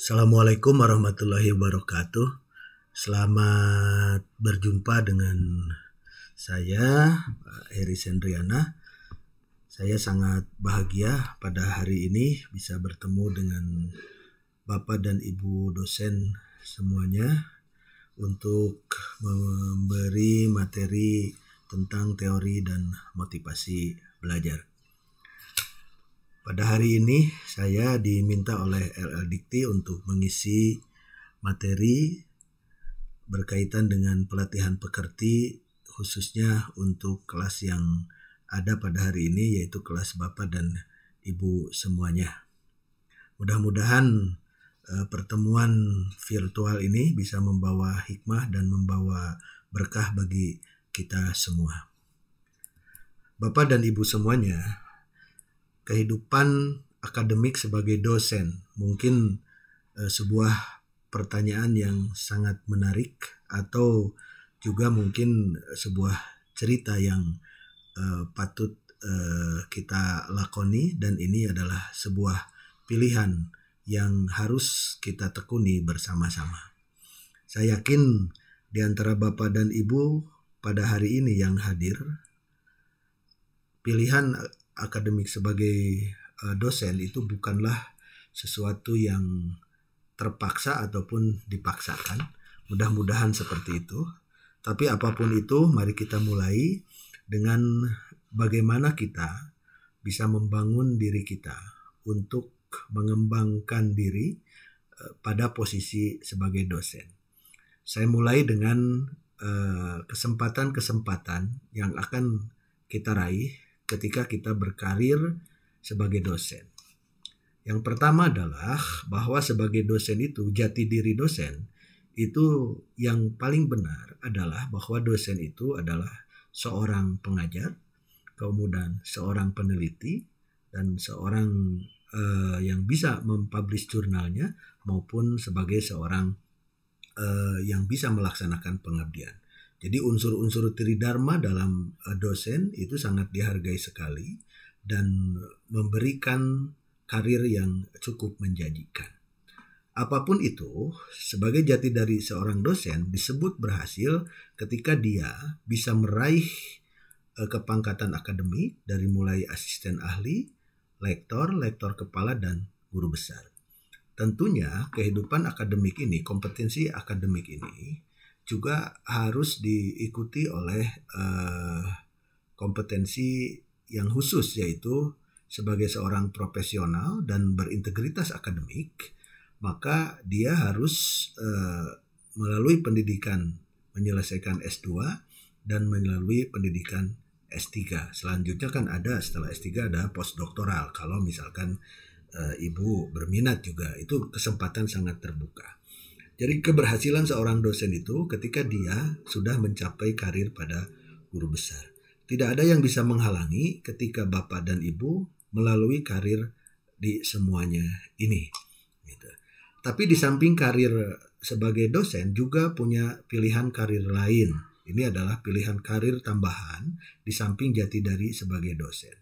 Assalamualaikum warahmatullahi wabarakatuh. Selamat berjumpa dengan saya Pak Heri Sendriana. Saya sangat bahagia pada hari ini bisa bertemu dengan Bapak dan Ibu dosen semuanya untuk memberi materi tentang teori dan motivasi belajar. Pada hari ini saya diminta oleh LL Dikti untuk mengisi materi berkaitan dengan pelatihan pekerti khususnya untuk kelas yang ada pada hari ini yaitu kelas Bapak dan Ibu semuanya. Mudah-mudahan eh, pertemuan virtual ini bisa membawa hikmah dan membawa berkah bagi kita semua. Bapak dan Ibu semuanya, kehidupan akademik sebagai dosen. Mungkin eh, sebuah pertanyaan yang sangat menarik atau juga mungkin sebuah cerita yang eh, patut eh, kita lakoni dan ini adalah sebuah pilihan yang harus kita tekuni bersama-sama. Saya yakin di antara Bapak dan Ibu pada hari ini yang hadir pilihan akademik sebagai uh, dosen itu bukanlah sesuatu yang terpaksa ataupun dipaksakan. Mudah-mudahan seperti itu. Tapi apapun itu, mari kita mulai dengan bagaimana kita bisa membangun diri kita untuk mengembangkan diri eh, pada posisi sebagai dosen. Saya mulai dengan eh, kesempatan-kesempatan yang akan kita raih ketika kita berkarir sebagai dosen. Yang pertama adalah bahwa sebagai dosen itu jati diri dosen itu yang paling benar adalah bahwa dosen itu adalah seorang pengajar, kemudian seorang peneliti dan seorang uh, yang bisa mempublish jurnalnya maupun sebagai seorang uh, yang bisa melaksanakan pengabdian. Jadi unsur-unsur tridharma dalam eh, dosen itu sangat dihargai sekali dan memberikan karir yang cukup menjanjikan. Apapun itu, sebagai jati dari seorang dosen disebut berhasil ketika dia bisa meraih eh, kepangkatan akademik dari mulai asisten ahli, lektor, lektor kepala, dan guru besar. Tentunya kehidupan akademik ini, kompetensi akademik ini juga harus diikuti oleh uh, kompetensi yang khusus yaitu sebagai seorang profesional dan berintegritas akademik maka dia harus eh, melalui pendidikan menyelesaikan S2 dan melalui pendidikan S3. Selanjutnya kan ada setelah S3 ada postdoktoral kalau misalkan e, ibu berminat juga itu kesempatan sangat terbuka. Jadi keberhasilan seorang dosen itu ketika dia sudah mencapai karir pada guru besar. Tidak ada yang bisa menghalangi ketika bapak dan ibu melalui karir di semuanya ini. Gitu. Tapi di samping karir sebagai dosen juga punya pilihan karir lain. Ini adalah pilihan karir tambahan di samping jati dari sebagai dosen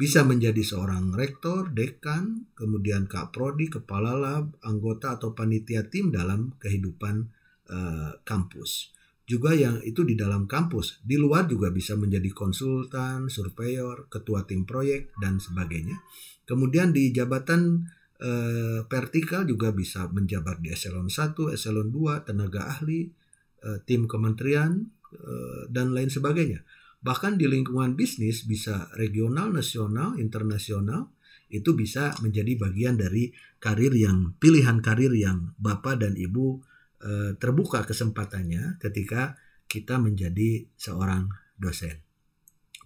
bisa menjadi seorang rektor, dekan, kemudian kak prodi kepala lab, anggota atau panitia tim dalam kehidupan eh, kampus. Juga yang itu di dalam kampus, di luar juga bisa menjadi konsultan, surveyor, ketua tim proyek dan sebagainya. Kemudian di jabatan eh, vertikal juga bisa menjabat di eselon 1, eselon 2, tenaga ahli, eh, tim kementerian dan lain sebagainya bahkan di lingkungan bisnis bisa regional, nasional, internasional itu bisa menjadi bagian dari karir yang pilihan karir yang bapak dan ibu e, terbuka kesempatannya ketika kita menjadi seorang dosen.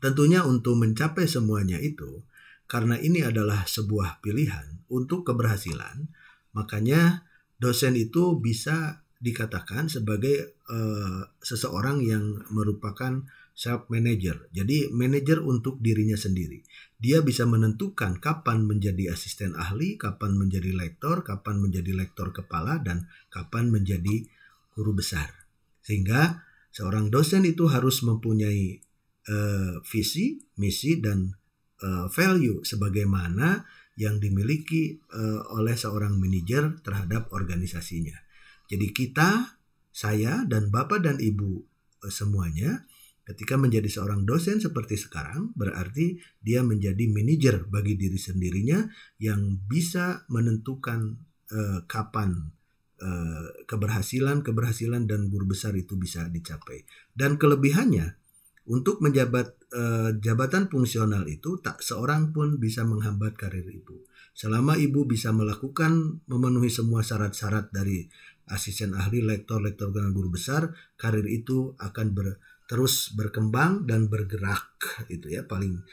Tentunya untuk mencapai semuanya itu karena ini adalah sebuah pilihan untuk keberhasilan, makanya dosen itu bisa dikatakan sebagai e, seseorang yang merupakan self manager. Jadi manager untuk dirinya sendiri. Dia bisa menentukan kapan menjadi asisten ahli, kapan menjadi lektor, kapan menjadi lektor kepala dan kapan menjadi guru besar. Sehingga seorang dosen itu harus mempunyai uh, visi, misi dan uh, value sebagaimana yang dimiliki uh, oleh seorang manajer terhadap organisasinya. Jadi kita, saya dan Bapak dan Ibu semuanya Ketika menjadi seorang dosen seperti sekarang, berarti dia menjadi manajer bagi diri sendirinya yang bisa menentukan uh, kapan eh, keberhasilan, keberhasilan dan guru besar itu bisa dicapai. Dan kelebihannya, untuk menjabat uh, jabatan fungsional itu tak seorang pun bisa menghambat karir ibu. Selama ibu bisa melakukan memenuhi semua syarat-syarat dari asisten ahli, lektor, lektor guru besar, karir itu akan ber terus berkembang dan bergerak itu ya paling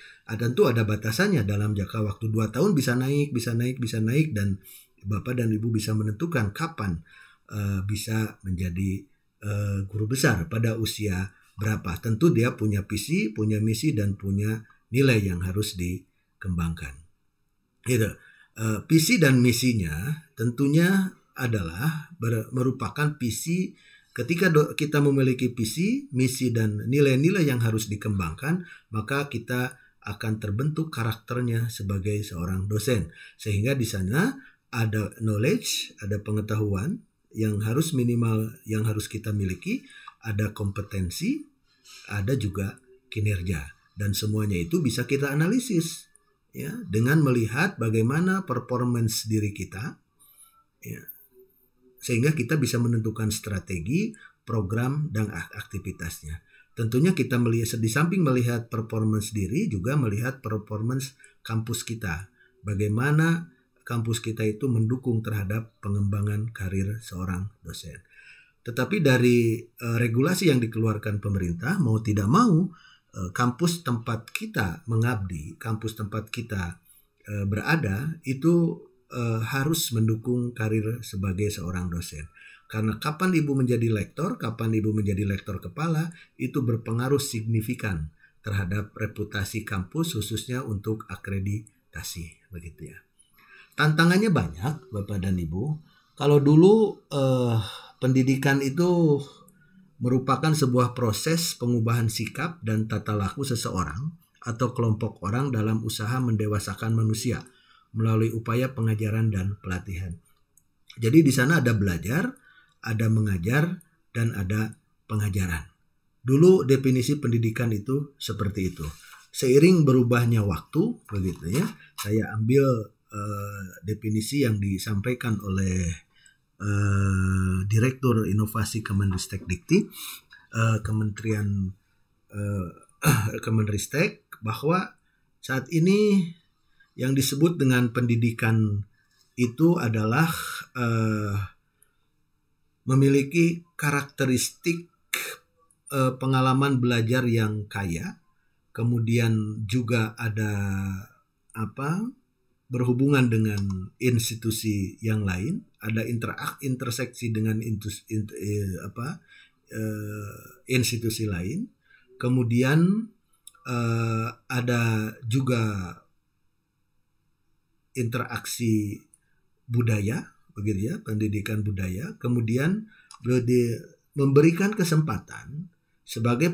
tuh ada batasannya dalam jangka waktu 2 tahun bisa naik bisa naik bisa naik dan bapak dan ibu bisa menentukan kapan uh, bisa menjadi uh, guru besar pada usia berapa tentu dia punya visi punya misi dan punya nilai yang harus dikembangkan gitu uh, visi dan misinya tentunya adalah merupakan visi Ketika kita memiliki visi, misi, dan nilai-nilai yang harus dikembangkan, maka kita akan terbentuk karakternya sebagai seorang dosen. Sehingga di sana ada knowledge, ada pengetahuan yang harus minimal yang harus kita miliki, ada kompetensi, ada juga kinerja. Dan semuanya itu bisa kita analisis ya dengan melihat bagaimana performance diri kita ya, sehingga kita bisa menentukan strategi, program, dan aktivitasnya. Tentunya kita melihat di samping melihat performance diri juga melihat performance kampus kita. Bagaimana kampus kita itu mendukung terhadap pengembangan karir seorang dosen. Tetapi dari uh, regulasi yang dikeluarkan pemerintah mau tidak mau uh, kampus tempat kita mengabdi, kampus tempat kita uh, berada itu uh, harus mendukung karir sebagai seorang dosen. Karena kapan ibu menjadi lektor, kapan ibu menjadi lektor kepala, itu berpengaruh signifikan terhadap reputasi kampus khususnya untuk akreditasi begitu ya. Tantangannya banyak Bapak dan Ibu. Kalau dulu eh, pendidikan itu merupakan sebuah proses pengubahan sikap dan tata laku seseorang atau kelompok orang dalam usaha mendewasakan manusia melalui upaya pengajaran dan pelatihan. Jadi di sana ada belajar, ada mengajar, dan ada pengajaran. Dulu definisi pendidikan itu seperti itu. Seiring berubahnya waktu, begitu ya, saya ambil eh, definisi yang disampaikan oleh eh, Direktur Inovasi Kemenristek Dikti, eh, Kementerian eh, Kemenristek, bahwa saat ini yang disebut dengan pendidikan itu adalah eh, memiliki karakteristik eh, pengalaman belajar yang kaya, kemudian juga ada apa berhubungan dengan institusi yang lain, ada interak interseksi dengan intus, int, eh, apa eh, institusi lain, kemudian eh, ada juga interaksi budaya, begitu ya, pendidikan budaya. Kemudian memberikan kesempatan sebagai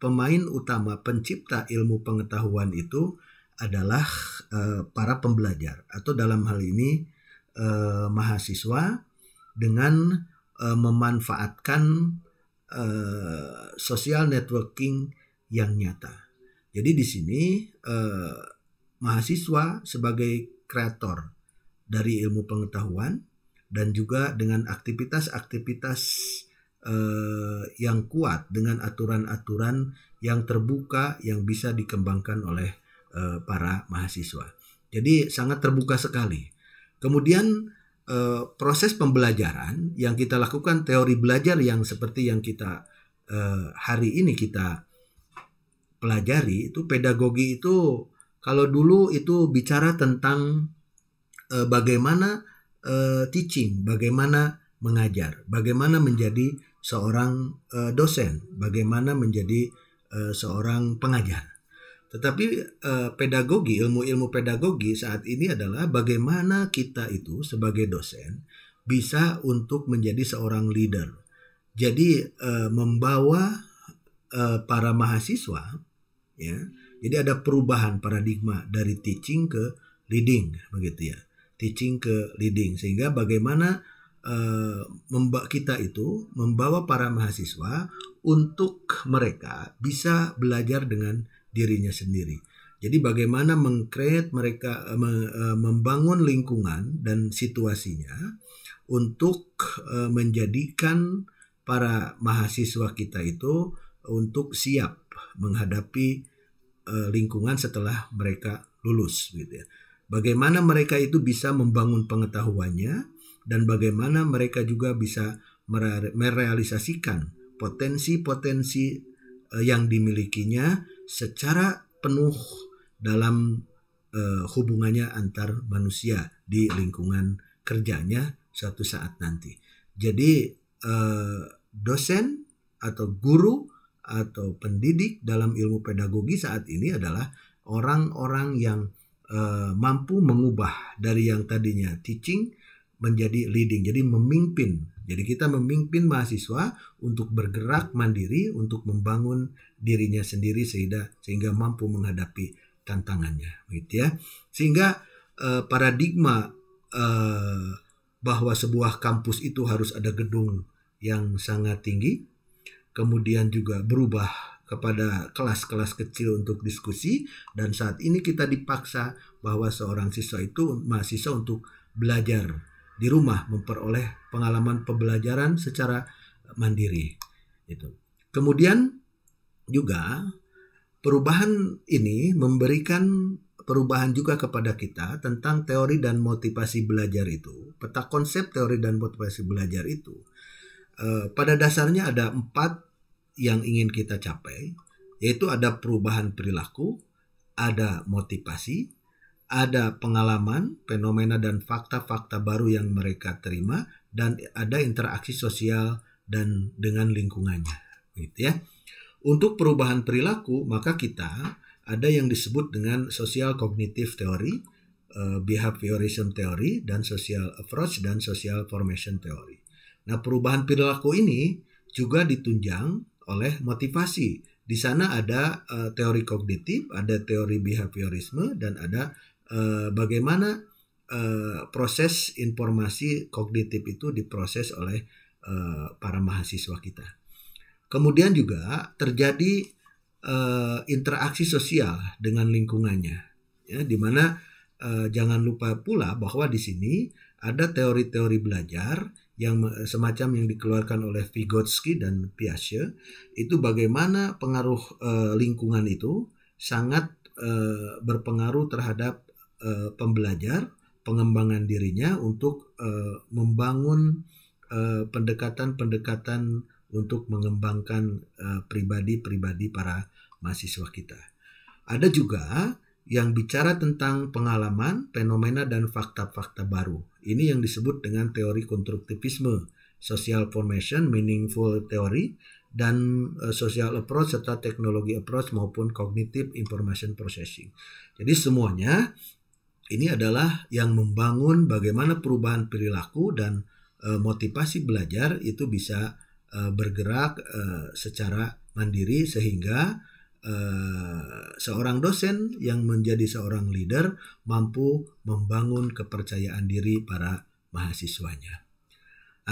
pemain utama pencipta ilmu pengetahuan itu adalah e, para pembelajar atau dalam hal ini e, mahasiswa dengan e, memanfaatkan e, social networking yang nyata. Jadi di sini e, mahasiswa sebagai kreator dari ilmu pengetahuan dan juga dengan aktivitas-aktivitas eh, yang kuat dengan aturan-aturan yang terbuka yang bisa dikembangkan oleh eh, para mahasiswa. Jadi sangat terbuka sekali. Kemudian eh, proses pembelajaran yang kita lakukan teori belajar yang seperti yang kita eh, hari ini kita pelajari itu pedagogi itu kalau dulu itu bicara tentang e, bagaimana e, teaching, bagaimana mengajar, bagaimana menjadi seorang e, dosen, bagaimana menjadi e, seorang pengajar. Tetapi e, pedagogi, ilmu-ilmu pedagogi saat ini adalah bagaimana kita itu sebagai dosen bisa untuk menjadi seorang leader. Jadi e, membawa e, para mahasiswa ya jadi ada perubahan paradigma dari teaching ke leading begitu ya. Teaching ke leading sehingga bagaimana uh, kita itu membawa para mahasiswa untuk mereka bisa belajar dengan dirinya sendiri. Jadi bagaimana mengcreate mereka eh, eh, membangun lingkungan dan situasinya untuk menjadikan para mahasiswa kita itu untuk siap menghadapi Eh, lingkungan setelah mereka lulus gitu ya. Bagaimana mereka itu bisa membangun pengetahuannya dan bagaimana mereka juga bisa merealisasikan potensi-potensi eh, yang dimilikinya secara penuh dalam eh, hubungannya antar manusia di lingkungan kerjanya suatu saat nanti. Jadi dosen atau guru atau pendidik dalam ilmu pedagogi saat ini adalah orang-orang yang uh, mampu mengubah dari yang tadinya teaching menjadi leading, jadi memimpin. Jadi kita memimpin mahasiswa untuk bergerak mandiri, untuk membangun dirinya sendiri sehingga sehingga mampu menghadapi tantangannya, gitu ya. Sehingga eh, paradigma eh, bahwa sebuah kampus itu harus ada gedung yang sangat tinggi, kemudian juga berubah kepada kelas-kelas kecil untuk diskusi dan saat ini kita dipaksa bahwa seorang siswa itu mahasiswa untuk belajar di rumah memperoleh pengalaman pembelajaran secara mandiri itu. Kemudian juga perubahan ini memberikan perubahan juga kepada kita tentang teori dan motivasi belajar itu. Peta konsep teori dan motivasi belajar itu Eh, pada dasarnya ada empat yang ingin kita capai, yaitu ada perubahan perilaku, ada motivasi, ada pengalaman, fenomena dan fakta-fakta baru yang mereka terima, dan ada interaksi sosial dan dengan lingkungannya, gitu ya. Untuk perubahan perilaku, maka kita ada yang disebut dengan social cognitive theory, eh, behaviorism theory, dan social approach dan social formation theory. Nah, perubahan perilaku ini juga ditunjang oleh motivasi. Di sana ada uh, teori kognitif, ada teori behaviorisme, dan ada uh, bagaimana uh, proses informasi kognitif itu diproses oleh uh, para mahasiswa kita. Kemudian juga terjadi uh, interaksi sosial dengan lingkungannya, ya, di mana uh, jangan lupa pula bahwa di sini ada teori-teori belajar yang semacam yang dikeluarkan oleh Vygotsky dan Piaget itu bagaimana pengaruh e, lingkungan itu sangat e, berpengaruh terhadap e, pembelajar pengembangan dirinya untuk e, membangun pendekatan-pendekatan untuk mengembangkan pribadi-pribadi e, para mahasiswa kita. Ada juga yang bicara tentang pengalaman, fenomena dan fakta-fakta baru. Ini yang disebut dengan teori konstruktivisme, social formation, meaningful theory, dan uh, social approach serta teknologi approach maupun cognitive information processing. Jadi semuanya ini adalah yang membangun bagaimana perubahan perilaku dan uh, motivasi belajar itu bisa uh, bergerak uh, secara mandiri sehingga Eh, seorang dosen yang menjadi seorang leader mampu membangun kepercayaan diri para mahasiswanya.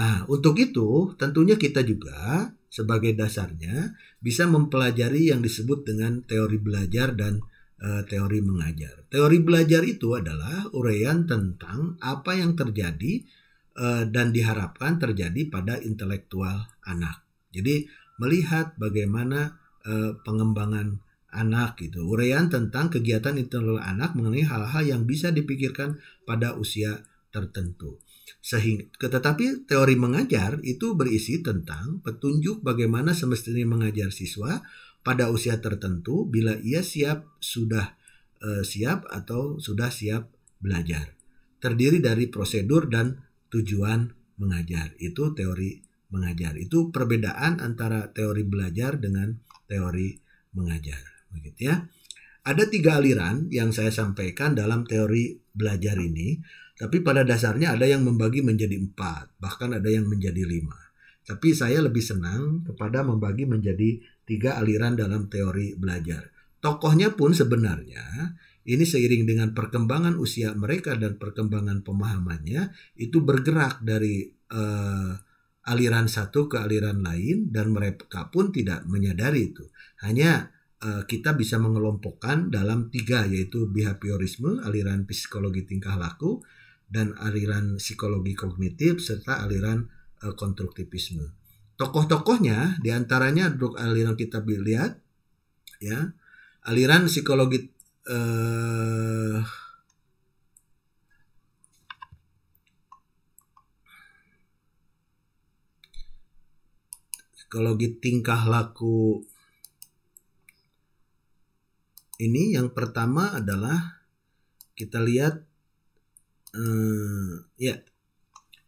Nah, untuk itu tentunya kita juga sebagai dasarnya bisa mempelajari yang disebut dengan teori belajar dan uh, teori mengajar. Teori belajar itu adalah uraian tentang apa yang terjadi uh, dan diharapkan terjadi pada intelektual anak. Jadi melihat bagaimana Eh, pengembangan anak gitu. Uraian tentang kegiatan internal anak mengenai hal-hal yang bisa dipikirkan pada usia tertentu. Sehingga, tetapi teori mengajar itu berisi tentang petunjuk bagaimana semestinya mengajar siswa pada usia tertentu bila ia siap sudah e, siap atau sudah siap belajar. Terdiri dari prosedur dan tujuan mengajar. Itu teori mengajar. Itu perbedaan antara teori belajar dengan teori mengajar begitu ya ada tiga aliran yang saya sampaikan dalam teori belajar ini tapi pada dasarnya ada yang membagi menjadi empat bahkan ada yang menjadi lima tapi saya lebih senang kepada membagi menjadi tiga aliran dalam teori belajar tokohnya pun sebenarnya ini seiring dengan perkembangan usia mereka dan perkembangan pemahamannya itu bergerak dari eh, aliran satu ke aliran lain dan mereka pun tidak menyadari itu. Hanya uh, kita bisa mengelompokkan dalam tiga yaitu behaviorisme, aliran psikologi tingkah laku, dan aliran psikologi kognitif serta aliran uh, konstruktivisme. Tokoh-tokohnya diantaranya untuk aliran kita lihat ya aliran psikologi eh, kalau tingkah laku ini yang pertama adalah kita lihat uh, ya yeah,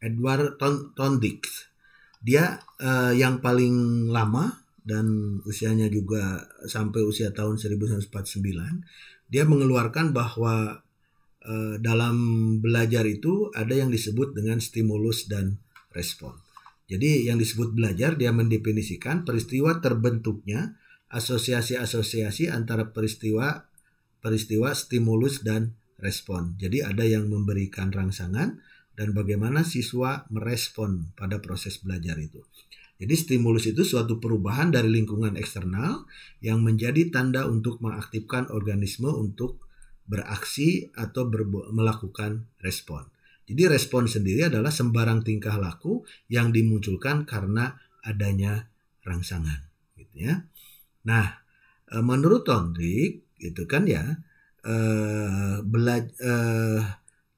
Edward Tondix dia uh, yang paling lama dan usianya juga sampai usia tahun 1949 dia mengeluarkan bahwa uh, dalam belajar itu ada yang disebut dengan stimulus dan respon jadi yang disebut belajar dia mendefinisikan peristiwa terbentuknya asosiasi-asosiasi antara peristiwa peristiwa stimulus dan respon. Jadi ada yang memberikan rangsangan dan bagaimana siswa merespon pada proses belajar itu. Jadi stimulus itu suatu perubahan dari lingkungan eksternal yang menjadi tanda untuk mengaktifkan organisme untuk beraksi atau melakukan respon. Jadi respon sendiri adalah sembarang tingkah laku yang dimunculkan karena adanya rangsangan, gitu ya. Nah, e, menurut Tondrik, itu kan ya, eh, bela, eh,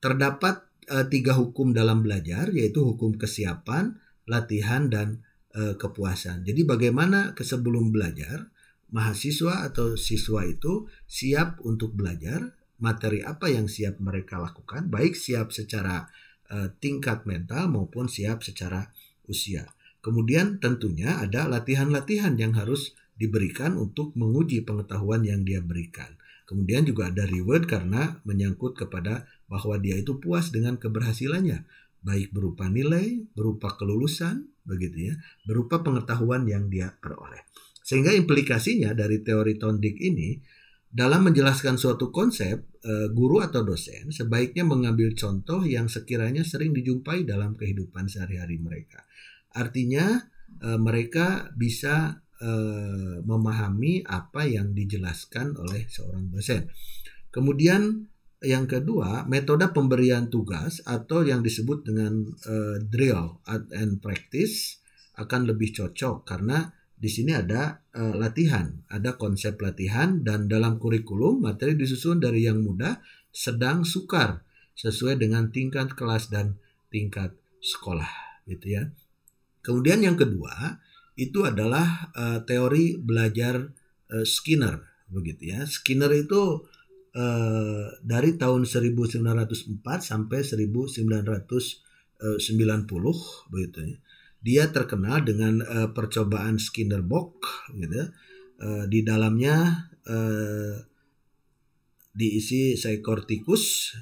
terdapat eh, tiga hukum dalam belajar, yaitu hukum kesiapan, latihan, dan eh, kepuasan. Jadi bagaimana sebelum belajar, mahasiswa atau siswa itu siap untuk belajar, materi apa yang siap mereka lakukan, baik siap secara uh, tingkat mental maupun siap secara usia. Kemudian tentunya ada latihan-latihan yang harus diberikan untuk menguji pengetahuan yang dia berikan. Kemudian juga ada reward karena menyangkut kepada bahwa dia itu puas dengan keberhasilannya, baik berupa nilai, berupa kelulusan, begitu ya, berupa pengetahuan yang dia peroleh. Sehingga implikasinya dari teori Tondik ini dalam menjelaskan suatu konsep, eh, guru atau dosen sebaiknya mengambil contoh yang sekiranya sering dijumpai dalam kehidupan sehari-hari mereka. Artinya, eh, mereka bisa eh, memahami apa yang dijelaskan oleh seorang dosen. Kemudian, yang kedua, metode pemberian tugas atau yang disebut dengan drill and practice akan lebih cocok karena di sini ada uh, latihan, ada konsep latihan dan dalam kurikulum materi disusun dari yang mudah, sedang, sukar sesuai dengan tingkat kelas dan tingkat sekolah, gitu ya. Kemudian yang kedua itu adalah uh, teori belajar uh, Skinner, begitu ya. Skinner itu uh, dari tahun 1904 sampai 1990 begitu ya dia terkenal dengan uh, percobaan Bock gitu uh, di dalamnya uh, diisi seekor tikus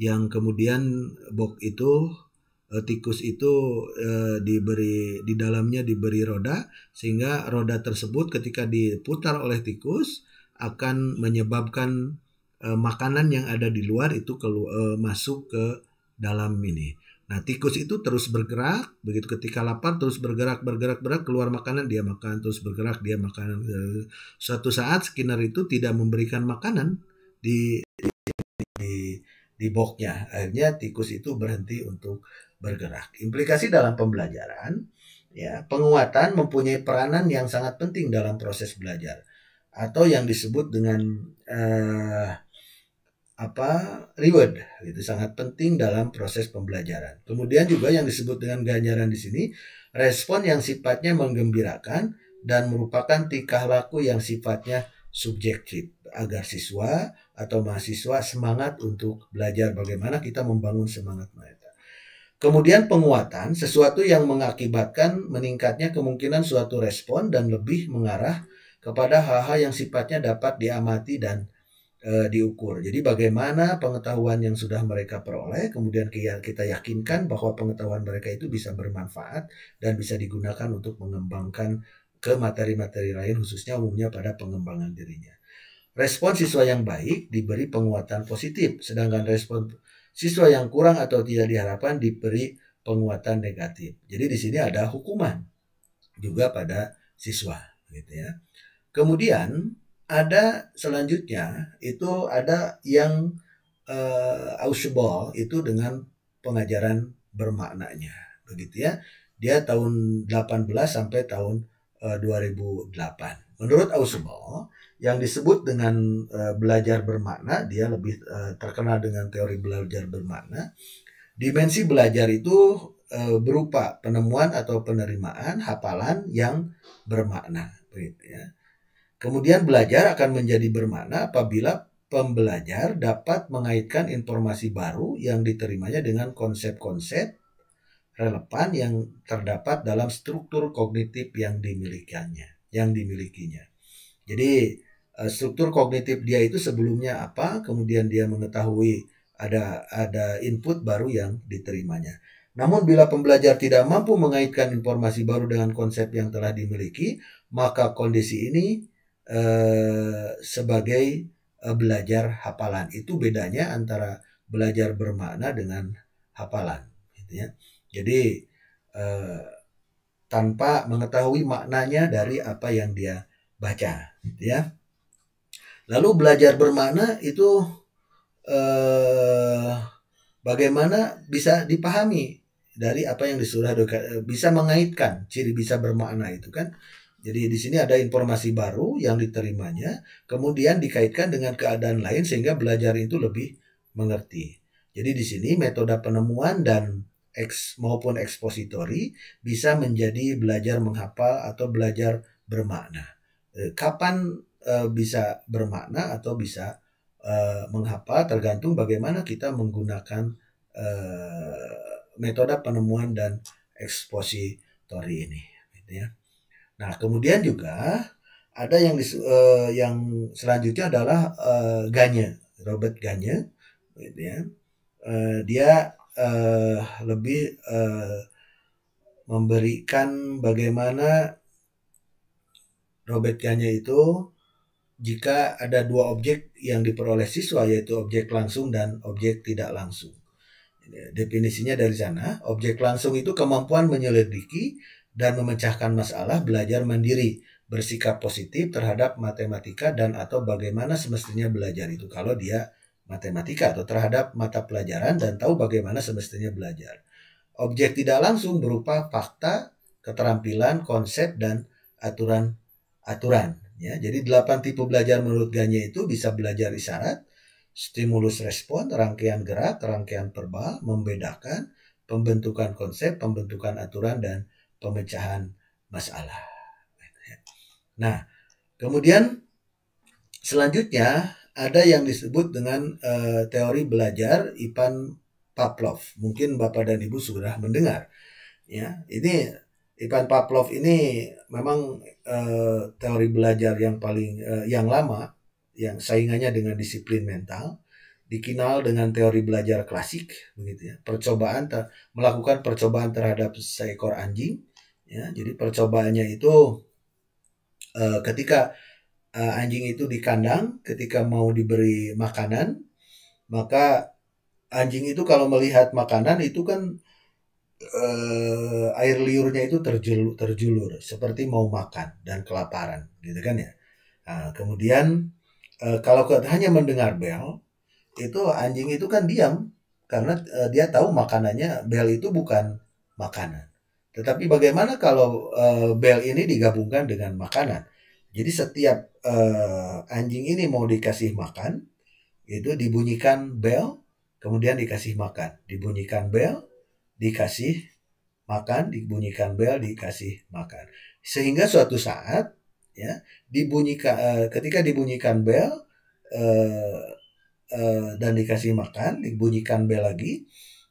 yang kemudian box itu uh, tikus itu uh, diberi di dalamnya diberi roda sehingga roda tersebut ketika diputar oleh tikus akan menyebabkan uh, makanan yang ada di luar itu uh, masuk ke dalam ini. Nah, tikus itu terus bergerak, begitu ketika lapar terus bergerak, bergerak, bergerak, keluar makanan, dia makan, terus bergerak, dia makan. Suatu saat Skinner itu tidak memberikan makanan di di, di, di boxnya. Akhirnya tikus itu berhenti untuk bergerak. Implikasi dalam pembelajaran, ya, penguatan mempunyai peranan yang sangat penting dalam proses belajar atau yang disebut dengan eh, apa reward itu sangat penting dalam proses pembelajaran. Kemudian juga yang disebut dengan ganjaran di sini respon yang sifatnya menggembirakan dan merupakan tingkah laku yang sifatnya subjektif agar siswa atau mahasiswa semangat untuk belajar bagaimana kita membangun semangat mereka. Kemudian penguatan sesuatu yang mengakibatkan meningkatnya kemungkinan suatu respon dan lebih mengarah kepada hal-hal yang sifatnya dapat diamati dan e, diukur. Jadi bagaimana pengetahuan yang sudah mereka peroleh, kemudian kita yakinkan bahwa pengetahuan mereka itu bisa bermanfaat dan bisa digunakan untuk mengembangkan ke materi-materi lain khususnya umumnya pada pengembangan dirinya. Respon siswa yang baik diberi penguatan positif, sedangkan respon siswa yang kurang atau tidak diharapkan diberi penguatan negatif. Jadi di sini ada hukuman juga pada siswa, gitu ya. Kemudian ada selanjutnya itu ada yang uh, itu dengan pengajaran bermaknanya begitu ya dia tahun 18 sampai tahun uh, eh, 2008 menurut ausible yang disebut dengan uh, belajar bermakna dia lebih uh, terkenal dengan teori belajar bermakna dimensi belajar itu berupa penemuan atau penerimaan hafalan yang bermakna begitu ya Kemudian belajar akan menjadi bermakna apabila pembelajar dapat mengaitkan informasi baru yang diterimanya dengan konsep-konsep relevan yang terdapat dalam struktur kognitif yang dimilikinya, yang dimilikinya. Jadi eh, struktur kognitif dia itu sebelumnya apa, kemudian dia mengetahui ada ada input baru yang diterimanya. Namun bila pembelajar tidak mampu mengaitkan informasi baru dengan konsep yang telah dimiliki, maka kondisi ini Eh, sebagai uh, belajar hafalan. Itu bedanya antara belajar bermakna dengan hafalan. Gitu ya. Jadi uh, tanpa mengetahui maknanya dari apa yang dia baca. Gitu ya. Lalu belajar bermakna itu eh, bagaimana bisa dipahami dari apa yang disuruh bisa mengaitkan ciri bisa bermakna itu kan jadi di sini ada informasi baru yang diterimanya, kemudian dikaitkan dengan keadaan lain sehingga belajar itu lebih mengerti. Jadi di sini metode penemuan dan eks maupun ekspositori bisa menjadi belajar menghafal atau belajar bermakna. Eh, kapan eh, bisa bermakna atau bisa eh, menghafal tergantung bagaimana kita menggunakan metode penemuan dan ekspositori ini, gitu ya. Nah, kemudian juga ada yang uh, yang selanjutnya adalah uh, Ganya, Robert Ganya, Uh, dia uh, lebih uh, memberikan bagaimana Robert Ganya itu jika ada dua objek yang diperoleh siswa yaitu objek langsung dan objek tidak langsung. Gitu ya, definisinya dari sana, objek langsung itu kemampuan menyelidiki dan memecahkan masalah belajar mandiri, bersikap positif terhadap matematika dan atau bagaimana semestinya belajar itu kalau dia matematika atau terhadap mata pelajaran dan tahu bagaimana semestinya belajar. Objek tidak langsung berupa fakta, keterampilan, konsep dan aturan-aturan ya. Jadi delapan tipe belajar menurut Ganya itu bisa belajar isyarat, stimulus respon, rangkaian gerak, rangkaian verbal, membedakan, pembentukan konsep, pembentukan aturan dan pemecahan masalah. Nah, kemudian selanjutnya ada yang disebut dengan uh, teori belajar Ivan Pavlov. Mungkin Bapak dan Ibu sudah mendengar. Ya, ini Ivan Pavlov ini memang uh, teori belajar yang paling uh, yang lama yang saingannya dengan disiplin mental dikenal dengan teori belajar klasik begitu ya percobaan melakukan percobaan terhadap seekor anjing Ya, jadi percobaannya itu uh, ketika uh, anjing itu di kandang, ketika mau diberi makanan, maka anjing itu kalau melihat makanan itu kan uh, air liurnya itu terjulur, terjulur seperti mau makan dan kelaparan, gitu kan ya. Nah, kemudian uh, kalau hanya mendengar bel, itu anjing itu kan diam karena uh, dia tahu makanannya bel itu bukan makanan. Tetapi bagaimana kalau uh, bel ini digabungkan dengan makanan? Jadi setiap uh, anjing ini mau dikasih makan, itu dibunyikan bel, kemudian dikasih makan. Dibunyikan bel, dikasih makan, dibunyikan bel, dikasih makan. Sehingga suatu saat ya, dibunyikan uh, ketika dibunyikan bel uh, uh, dan dikasih makan, dibunyikan bel lagi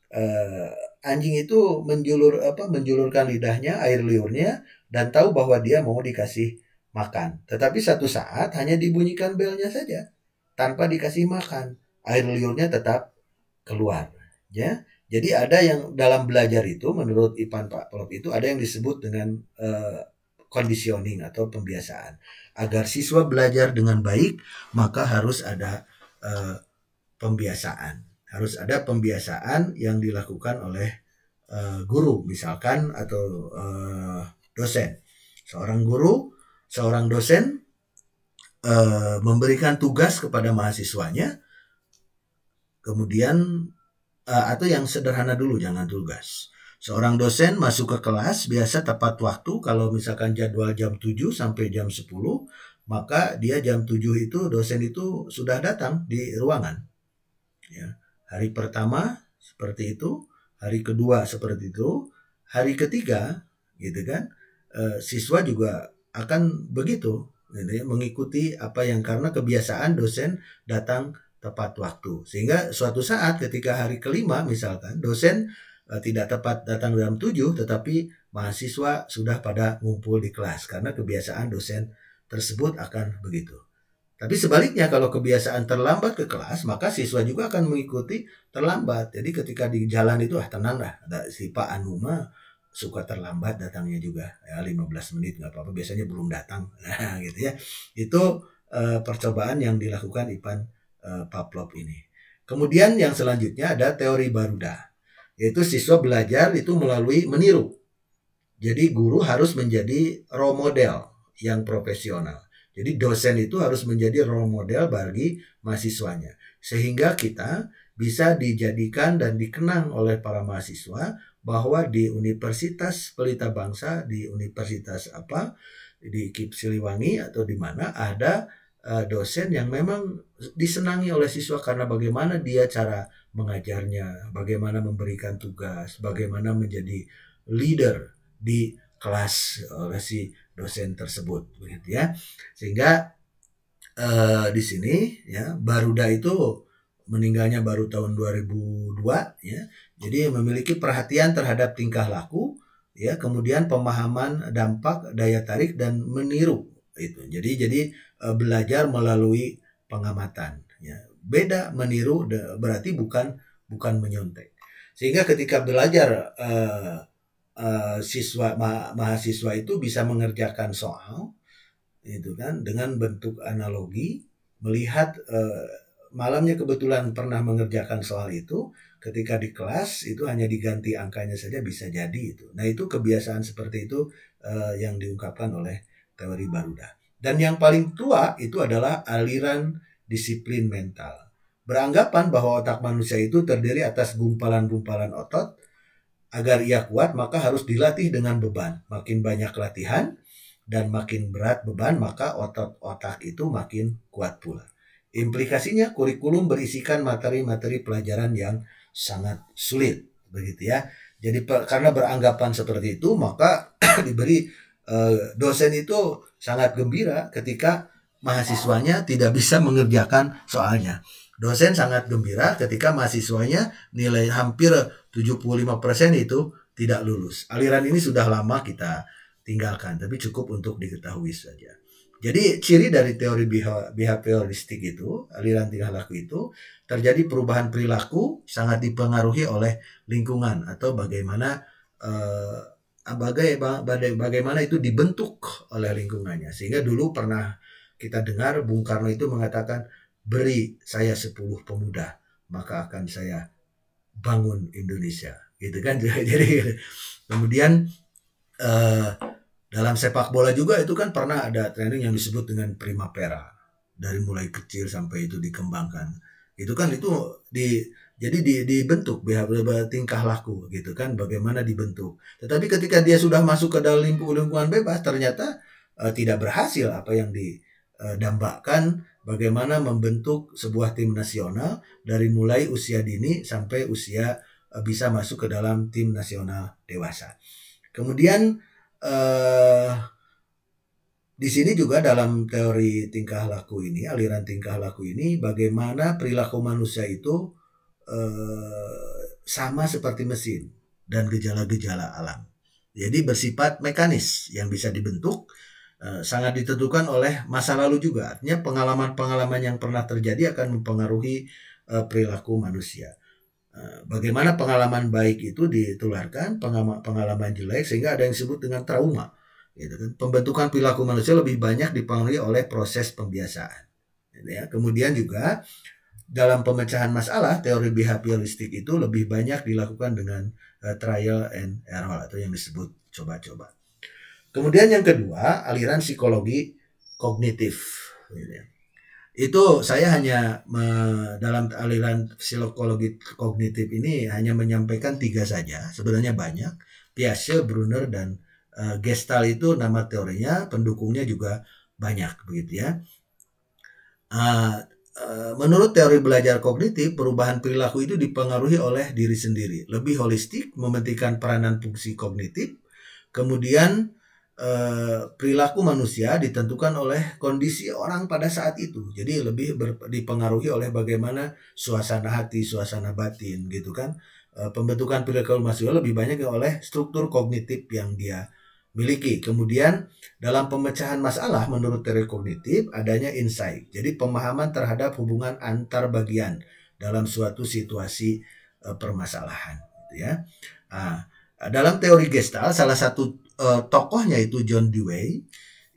uh, anjing itu menjulur apa menjulurkan lidahnya, air liurnya dan tahu bahwa dia mau dikasih makan. Tetapi satu saat hanya dibunyikan belnya saja tanpa dikasih makan. Air liurnya tetap keluar, ya. Jadi ada yang dalam belajar itu menurut Ipan Pak Prof itu ada yang disebut dengan uh, conditioning atau pembiasaan. Agar siswa belajar dengan baik, maka harus ada uh, pembiasaan harus ada pembiasaan yang dilakukan oleh uh, guru misalkan atau uh, dosen. Seorang guru, seorang dosen uh, memberikan tugas kepada mahasiswanya, kemudian uh, atau yang sederhana dulu jangan tugas. Seorang dosen masuk ke kelas biasa tepat waktu kalau misalkan jadwal jam 7 sampai jam 10 maka dia jam 7 itu dosen itu sudah datang di ruangan. Ya. Hari pertama seperti itu, hari kedua seperti itu, hari ketiga gitu kan, e, siswa juga akan begitu gitu ya, mengikuti apa yang karena kebiasaan dosen datang tepat waktu. Sehingga suatu saat ketika hari kelima misalkan dosen e, tidak tepat datang dalam tujuh tetapi mahasiswa sudah pada ngumpul di kelas karena kebiasaan dosen tersebut akan begitu. Tapi sebaliknya kalau kebiasaan terlambat ke kelas, maka siswa juga akan mengikuti terlambat. Jadi ketika di jalan itu ah tenang lah, si Pak Anuma suka terlambat datangnya juga ya 15 menit nggak apa-apa biasanya belum datang nah, gitu ya itu e, percobaan yang dilakukan Ipan e, Pavlov ini kemudian yang selanjutnya ada teori Baruda yaitu siswa belajar itu melalui meniru jadi guru harus menjadi role model yang profesional jadi dosen itu harus menjadi role model bagi mahasiswanya. Sehingga kita bisa dijadikan dan dikenang oleh para mahasiswa bahwa di Universitas Pelita Bangsa, di Universitas apa, di KIP Siliwangi atau di mana ada eh, dosen yang memang disenangi oleh siswa karena bagaimana dia cara mengajarnya, bagaimana memberikan tugas, bagaimana menjadi leader di kelas oleh si dosen tersebut begitu ya sehingga eh, di sini ya Baruda itu meninggalnya baru tahun 2002 ya jadi memiliki perhatian terhadap tingkah laku ya kemudian pemahaman dampak daya tarik dan meniru itu jadi jadi eh, belajar melalui pengamatan ya beda meniru berarti bukan bukan menyontek sehingga ketika belajar eh, Eh, siswa ma mahasiswa itu bisa mengerjakan soal itu kan dengan bentuk analogi melihat uh, malamnya kebetulan pernah mengerjakan soal itu ketika di kelas itu hanya diganti angkanya saja bisa jadi itu nah itu kebiasaan seperti itu uh, yang diungkapkan oleh teori Baruda dan yang paling tua itu adalah aliran disiplin mental beranggapan bahwa otak manusia itu terdiri atas gumpalan-gumpalan otot Agar ia kuat, maka harus dilatih dengan beban. Makin banyak latihan dan makin berat beban, maka otot-otak itu makin kuat pula. Implikasinya kurikulum berisikan materi-materi pelajaran yang sangat sulit, begitu ya. Jadi karena beranggapan seperti itu, maka diberi eh, dosen itu sangat gembira ketika mahasiswanya tidak bisa mengerjakan soalnya. Dosen sangat gembira ketika mahasiswanya nilai hampir 75% itu tidak lulus. Aliran ini sudah lama kita tinggalkan, tapi cukup untuk diketahui saja. Jadi ciri dari teori behavioristik itu, aliran tingkah laku itu, terjadi perubahan perilaku sangat dipengaruhi oleh lingkungan atau bagaimana eh, bagai, bagaimana itu dibentuk oleh lingkungannya. Sehingga dulu pernah kita dengar Bung Karno itu mengatakan, beri saya 10 pemuda, maka akan saya bangun Indonesia gitu kan jadi kemudian uh, dalam sepak bola juga itu kan pernah ada training yang disebut dengan prima pera dari mulai kecil sampai itu dikembangkan itu kan itu di jadi di, dibentuk tingkah laku gitu kan bagaimana dibentuk tetapi ketika dia sudah masuk ke dalam lingkungan bebas ternyata uh, tidak berhasil apa yang didambakan eh, bagaimana membentuk sebuah tim nasional dari mulai usia dini sampai usia eh, bisa masuk ke dalam tim nasional dewasa. Kemudian eh, di sini juga dalam teori tingkah laku ini, aliran tingkah laku ini, bagaimana perilaku manusia itu eh, sama seperti mesin dan gejala-gejala alam. Jadi bersifat mekanis yang bisa dibentuk Eh, sangat ditentukan oleh masa lalu juga. Artinya pengalaman-pengalaman yang pernah terjadi akan mempengaruhi eh, perilaku manusia. Eh, bagaimana pengalaman baik itu ditularkan, pengalaman, jelek sehingga ada yang disebut dengan trauma. Gitu kan. Pembentukan perilaku manusia lebih banyak dipengaruhi oleh proses pembiasaan. Gitu ya. kemudian juga dalam pemecahan masalah teori behavioristik itu lebih banyak dilakukan dengan trial and error atau yang disebut coba-coba. Kemudian yang kedua, aliran psikologi kognitif. Itu saya hanya dalam aliran psikologi kognitif ini hanya menyampaikan tiga saja. Sebenarnya banyak. Piaget, Brunner, dan eh, Gestalt itu nama teorinya, pendukungnya juga banyak begitu ya. Ah, eh, menurut teori belajar kognitif, perubahan perilaku itu dipengaruhi oleh diri sendiri. Lebih holistik, mementingkan peranan fungsi kognitif, kemudian Eh, perilaku manusia ditentukan oleh kondisi orang pada saat itu. Jadi lebih ber, dipengaruhi oleh bagaimana suasana hati, suasana batin gitu kan. E, pembentukan perilaku manusia lebih banyak oleh struktur kognitif yang dia miliki. Kemudian dalam pemecahan masalah menurut teori kognitif adanya insight. Jadi pemahaman terhadap hubungan antar bagian dalam suatu situasi e, permasalahan gitu ya. Nah, dalam teori Gestalt salah satu uh, tokohnya itu John Dewey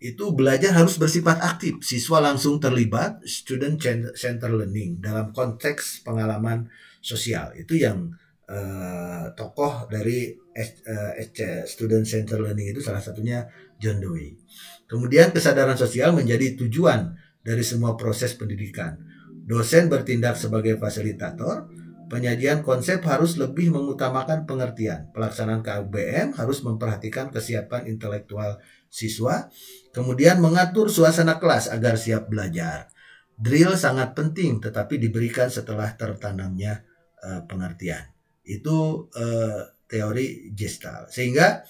itu belajar harus bersifat aktif. Siswa langsung terlibat student center learning dalam konteks pengalaman sosial. Itu yang uh, tokoh dari eh, student center learning itu salah satunya John Dewey. Kemudian kesadaran sosial menjadi tujuan dari semua proses pendidikan. Dosen bertindak sebagai fasilitator, Penyajian konsep harus lebih mengutamakan pengertian. Pelaksanaan KBM harus memperhatikan kesiapan intelektual siswa, kemudian mengatur suasana kelas agar siap belajar. Drill sangat penting tetapi diberikan setelah tertanamnya uh, pengertian. Itu uh, teori Gestal. Sehingga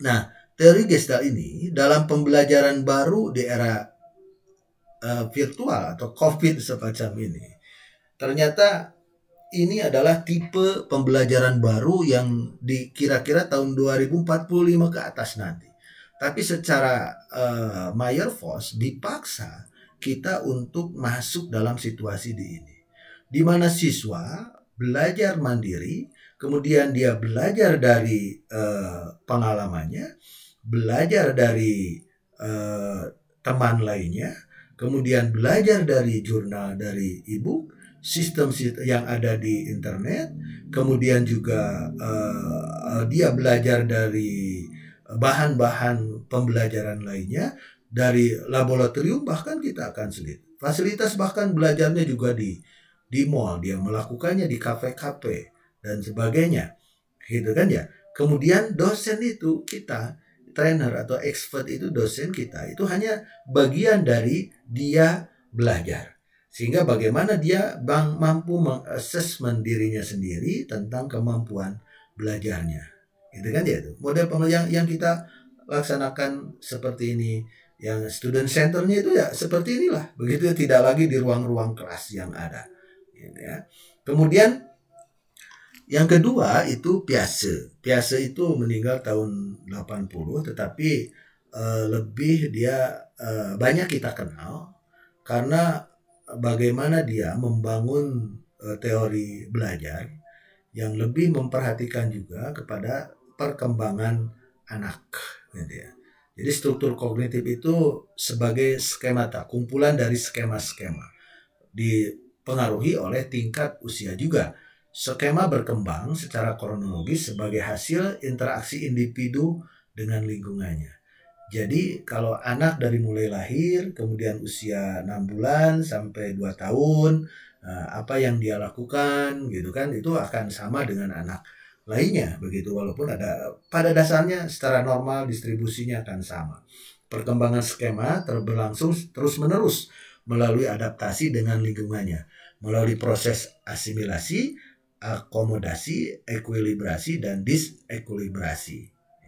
nah, teori Gestal ini dalam pembelajaran baru di era uh, virtual atau Covid semacam ini ternyata ini adalah tipe pembelajaran baru yang dikira-kira tahun 2045 ke atas nanti. Tapi secara uh, Mayer Force dipaksa kita untuk masuk dalam situasi di ini. Di mana siswa belajar mandiri, kemudian dia belajar dari uh, pengalamannya, belajar dari uh, teman lainnya, kemudian belajar dari jurnal dari ibu, e sistem yang ada di internet, kemudian juga uh, dia belajar dari bahan-bahan pembelajaran lainnya dari laboratorium bahkan kita akan sulit. Fasilitas bahkan belajarnya juga di di mall, dia melakukannya di kafe-kafe dan sebagainya. Gitu kan ya. Kemudian dosen itu kita trainer atau expert itu dosen kita itu hanya bagian dari dia belajar. Sehingga bagaimana dia bang mampu mengassessment dirinya sendiri tentang kemampuan belajarnya. Itu kan dia itu. Model pengajaran yang kita laksanakan seperti ini yang student centernya itu ya seperti inilah begitu ya, tidak lagi di ruang-ruang kelas yang ada gitu ya. kemudian yang kedua itu Piase Piase itu meninggal tahun 80 tetapi uh, lebih dia uh, banyak kita kenal karena bagaimana dia membangun uh, teori belajar yang lebih memperhatikan juga kepada perkembangan anak gitu ya. Jadi struktur kognitif itu sebagai skemata, kumpulan dari skema-skema dipengaruhi oleh tingkat usia juga. Skema berkembang secara kronologis sebagai hasil interaksi individu dengan lingkungannya. Jadi kalau anak dari mulai lahir kemudian usia 6 bulan sampai 2 tahun eh, apa yang dia lakukan gitu kan itu akan sama dengan anak lainnya begitu walaupun ada pada dasarnya secara normal distribusinya akan sama. Perkembangan skema terberlangsung terus-menerus melalui adaptasi dengan lingkungannya, melalui proses asimilasi, akomodasi, ekuilibrasi dan disekuilibrasi.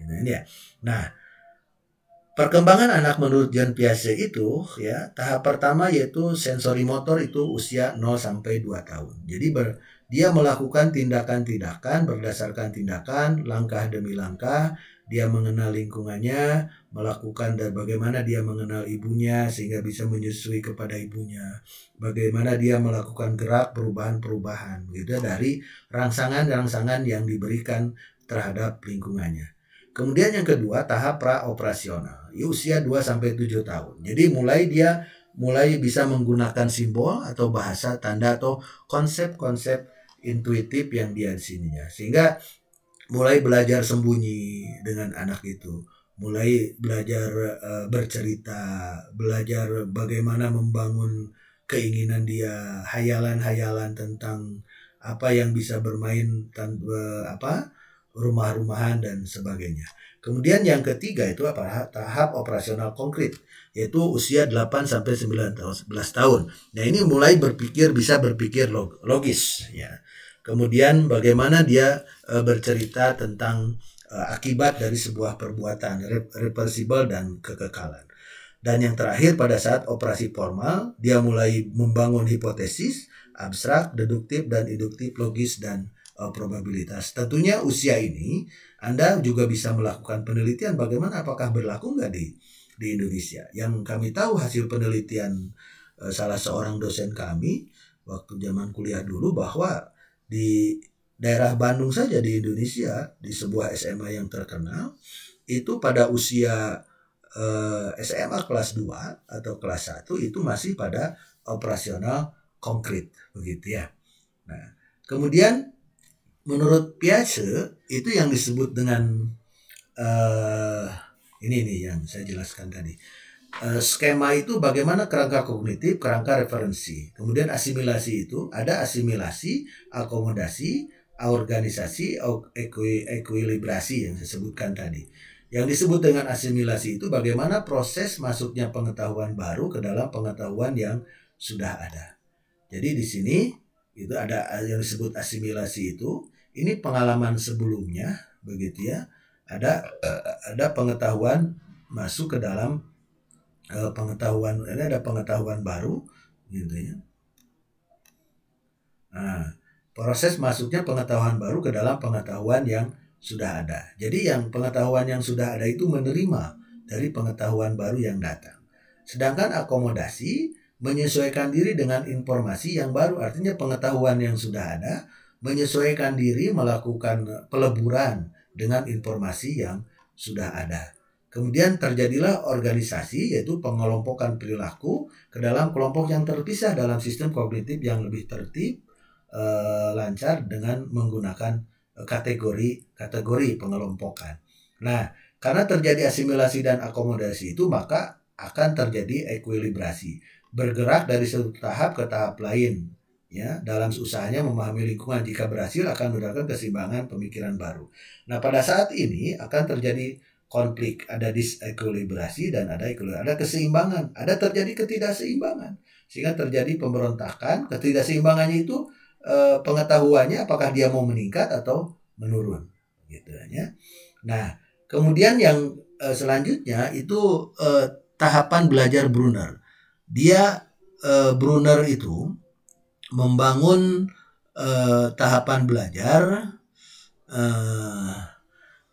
Nah, ini ya. Nah, Perkembangan anak menurut Jean Piaget itu ya tahap pertama yaitu sensori motor itu usia 0 sampai 2 tahun. Jadi ber, dia melakukan tindakan-tindakan berdasarkan tindakan langkah demi langkah, dia mengenal lingkungannya, melakukan dan bagaimana dia mengenal ibunya sehingga bisa menyusui kepada ibunya. Bagaimana dia melakukan gerak perubahan-perubahan gitu dari rangsangan-rangsangan yang diberikan terhadap lingkungannya. Kemudian yang kedua tahap praoperasional, operasional usia 2 sampai 7 tahun. Jadi mulai dia mulai bisa menggunakan simbol atau bahasa tanda atau konsep-konsep intuitif yang dia di sininya. Sehingga mulai belajar sembunyi dengan anak itu, mulai belajar uh, bercerita, belajar bagaimana membangun keinginan dia, hayalan-hayalan tentang apa yang bisa bermain tanpa eh, apa rumah-rumahan dan sebagainya. Kemudian yang ketiga itu apa? Tahap operasional konkret yaitu usia 8 sampai 9 tahun 11 tahun. Nah, ini mulai berpikir bisa berpikir logis ya. Kemudian bagaimana dia e, bercerita tentang e, akibat dari sebuah perbuatan reversible dan kekekalan. Dan yang terakhir pada saat operasi formal dia mulai membangun hipotesis abstrak, deduktif dan induktif, logis dan Eh, probabilitas. Tentunya usia ini Anda juga bisa melakukan penelitian bagaimana apakah berlaku nggak di di Indonesia. Yang kami tahu hasil penelitian eh, salah seorang dosen kami waktu zaman kuliah dulu bahwa di daerah Bandung saja di Indonesia di sebuah SMA yang terkenal itu pada usia eh, SMA kelas 2 atau kelas 1 itu masih pada operasional konkret begitu ya. Nah, kemudian menurut Piase itu yang disebut dengan uh, ini nih yang saya jelaskan tadi. Eh, skema itu bagaimana kerangka kognitif, kerangka referensi. Kemudian asimilasi itu ada asimilasi, akomodasi, organisasi, ekuilibrasi yang saya sebutkan tadi. Yang disebut dengan asimilasi itu bagaimana proses masuknya pengetahuan baru ke dalam pengetahuan yang sudah ada. Jadi di sini itu ada yang disebut asimilasi itu ini pengalaman sebelumnya begitu ya ada eh, ada pengetahuan masuk ke dalam eh, pengetahuan ini ada pengetahuan baru gitu ya nah proses masuknya pengetahuan baru ke dalam pengetahuan yang sudah ada jadi yang pengetahuan yang sudah ada itu menerima dari pengetahuan baru yang datang sedangkan akomodasi menyesuaikan diri dengan informasi yang baru artinya pengetahuan yang sudah ada menyesuaikan diri melakukan peleburan dengan informasi yang sudah ada. Kemudian terjadilah organisasi yaitu pengelompokan perilaku ke dalam kelompok yang terpisah dalam sistem kognitif yang lebih tertib, e, lancar dengan menggunakan kategori-kategori eh, pengelompokan. Nah, karena terjadi asimilasi dan akomodasi itu maka akan terjadi ekuilibrasi, bergerak dari satu tahap ke tahap lain ya dalam usahanya memahami lingkungan jika berhasil akan mendapatkan keseimbangan pemikiran baru. Nah pada saat ini akan terjadi konflik, ada disekulibrasi dan ada ada keseimbangan, ada terjadi ketidakseimbangan sehingga terjadi pemberontakan. Ketidakseimbangannya itu e, pengetahuannya apakah dia mau meningkat atau menurun, gitu ya. Nah kemudian yang e, selanjutnya itu e, tahapan belajar Brunner. Dia e, Brunner itu membangun eh, tahapan belajar eh,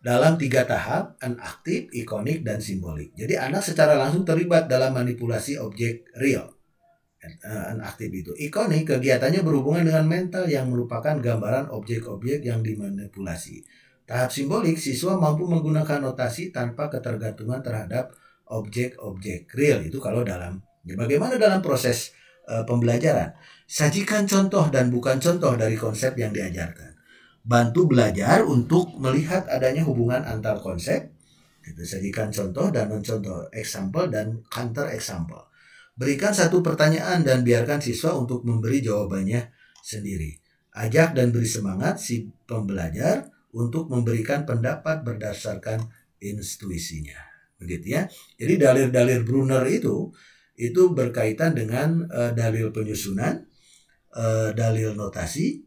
dalam tiga tahap, aktif, ikonik, dan simbolik. Jadi anak secara langsung terlibat dalam manipulasi objek real eh, aktif itu. Ikonik kegiatannya berhubungan dengan mental yang merupakan gambaran objek-objek yang dimanipulasi. Tahap simbolik, siswa mampu menggunakan notasi tanpa ketergantungan terhadap objek-objek real itu kalau dalam ya bagaimana dalam proses uh, pembelajaran. Sajikan contoh dan bukan contoh dari konsep yang diajarkan. Bantu belajar untuk melihat adanya hubungan antar konsep. Gitu, sajikan contoh dan non-contoh, example dan counter example. Berikan satu pertanyaan dan biarkan siswa untuk memberi jawabannya sendiri. Ajak dan beri semangat si pembelajar untuk memberikan pendapat berdasarkan intuisinya. Begitu ya. Jadi dalil-dalil Brunner itu itu berkaitan dengan uh, dalil penyusunan, Eh, dalil notasi,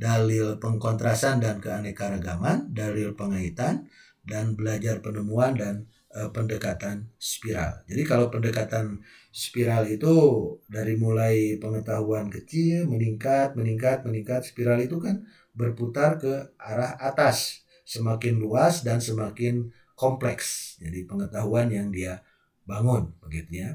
dalil pengkontrasan dan keanekaragaman, dalil pengaitan, dan belajar penemuan dan e, pendekatan spiral. Jadi kalau pendekatan spiral itu dari mulai pengetahuan kecil meningkat, meningkat, meningkat, spiral itu kan berputar ke arah atas, semakin luas dan semakin kompleks. Jadi pengetahuan yang dia bangun begitu ya.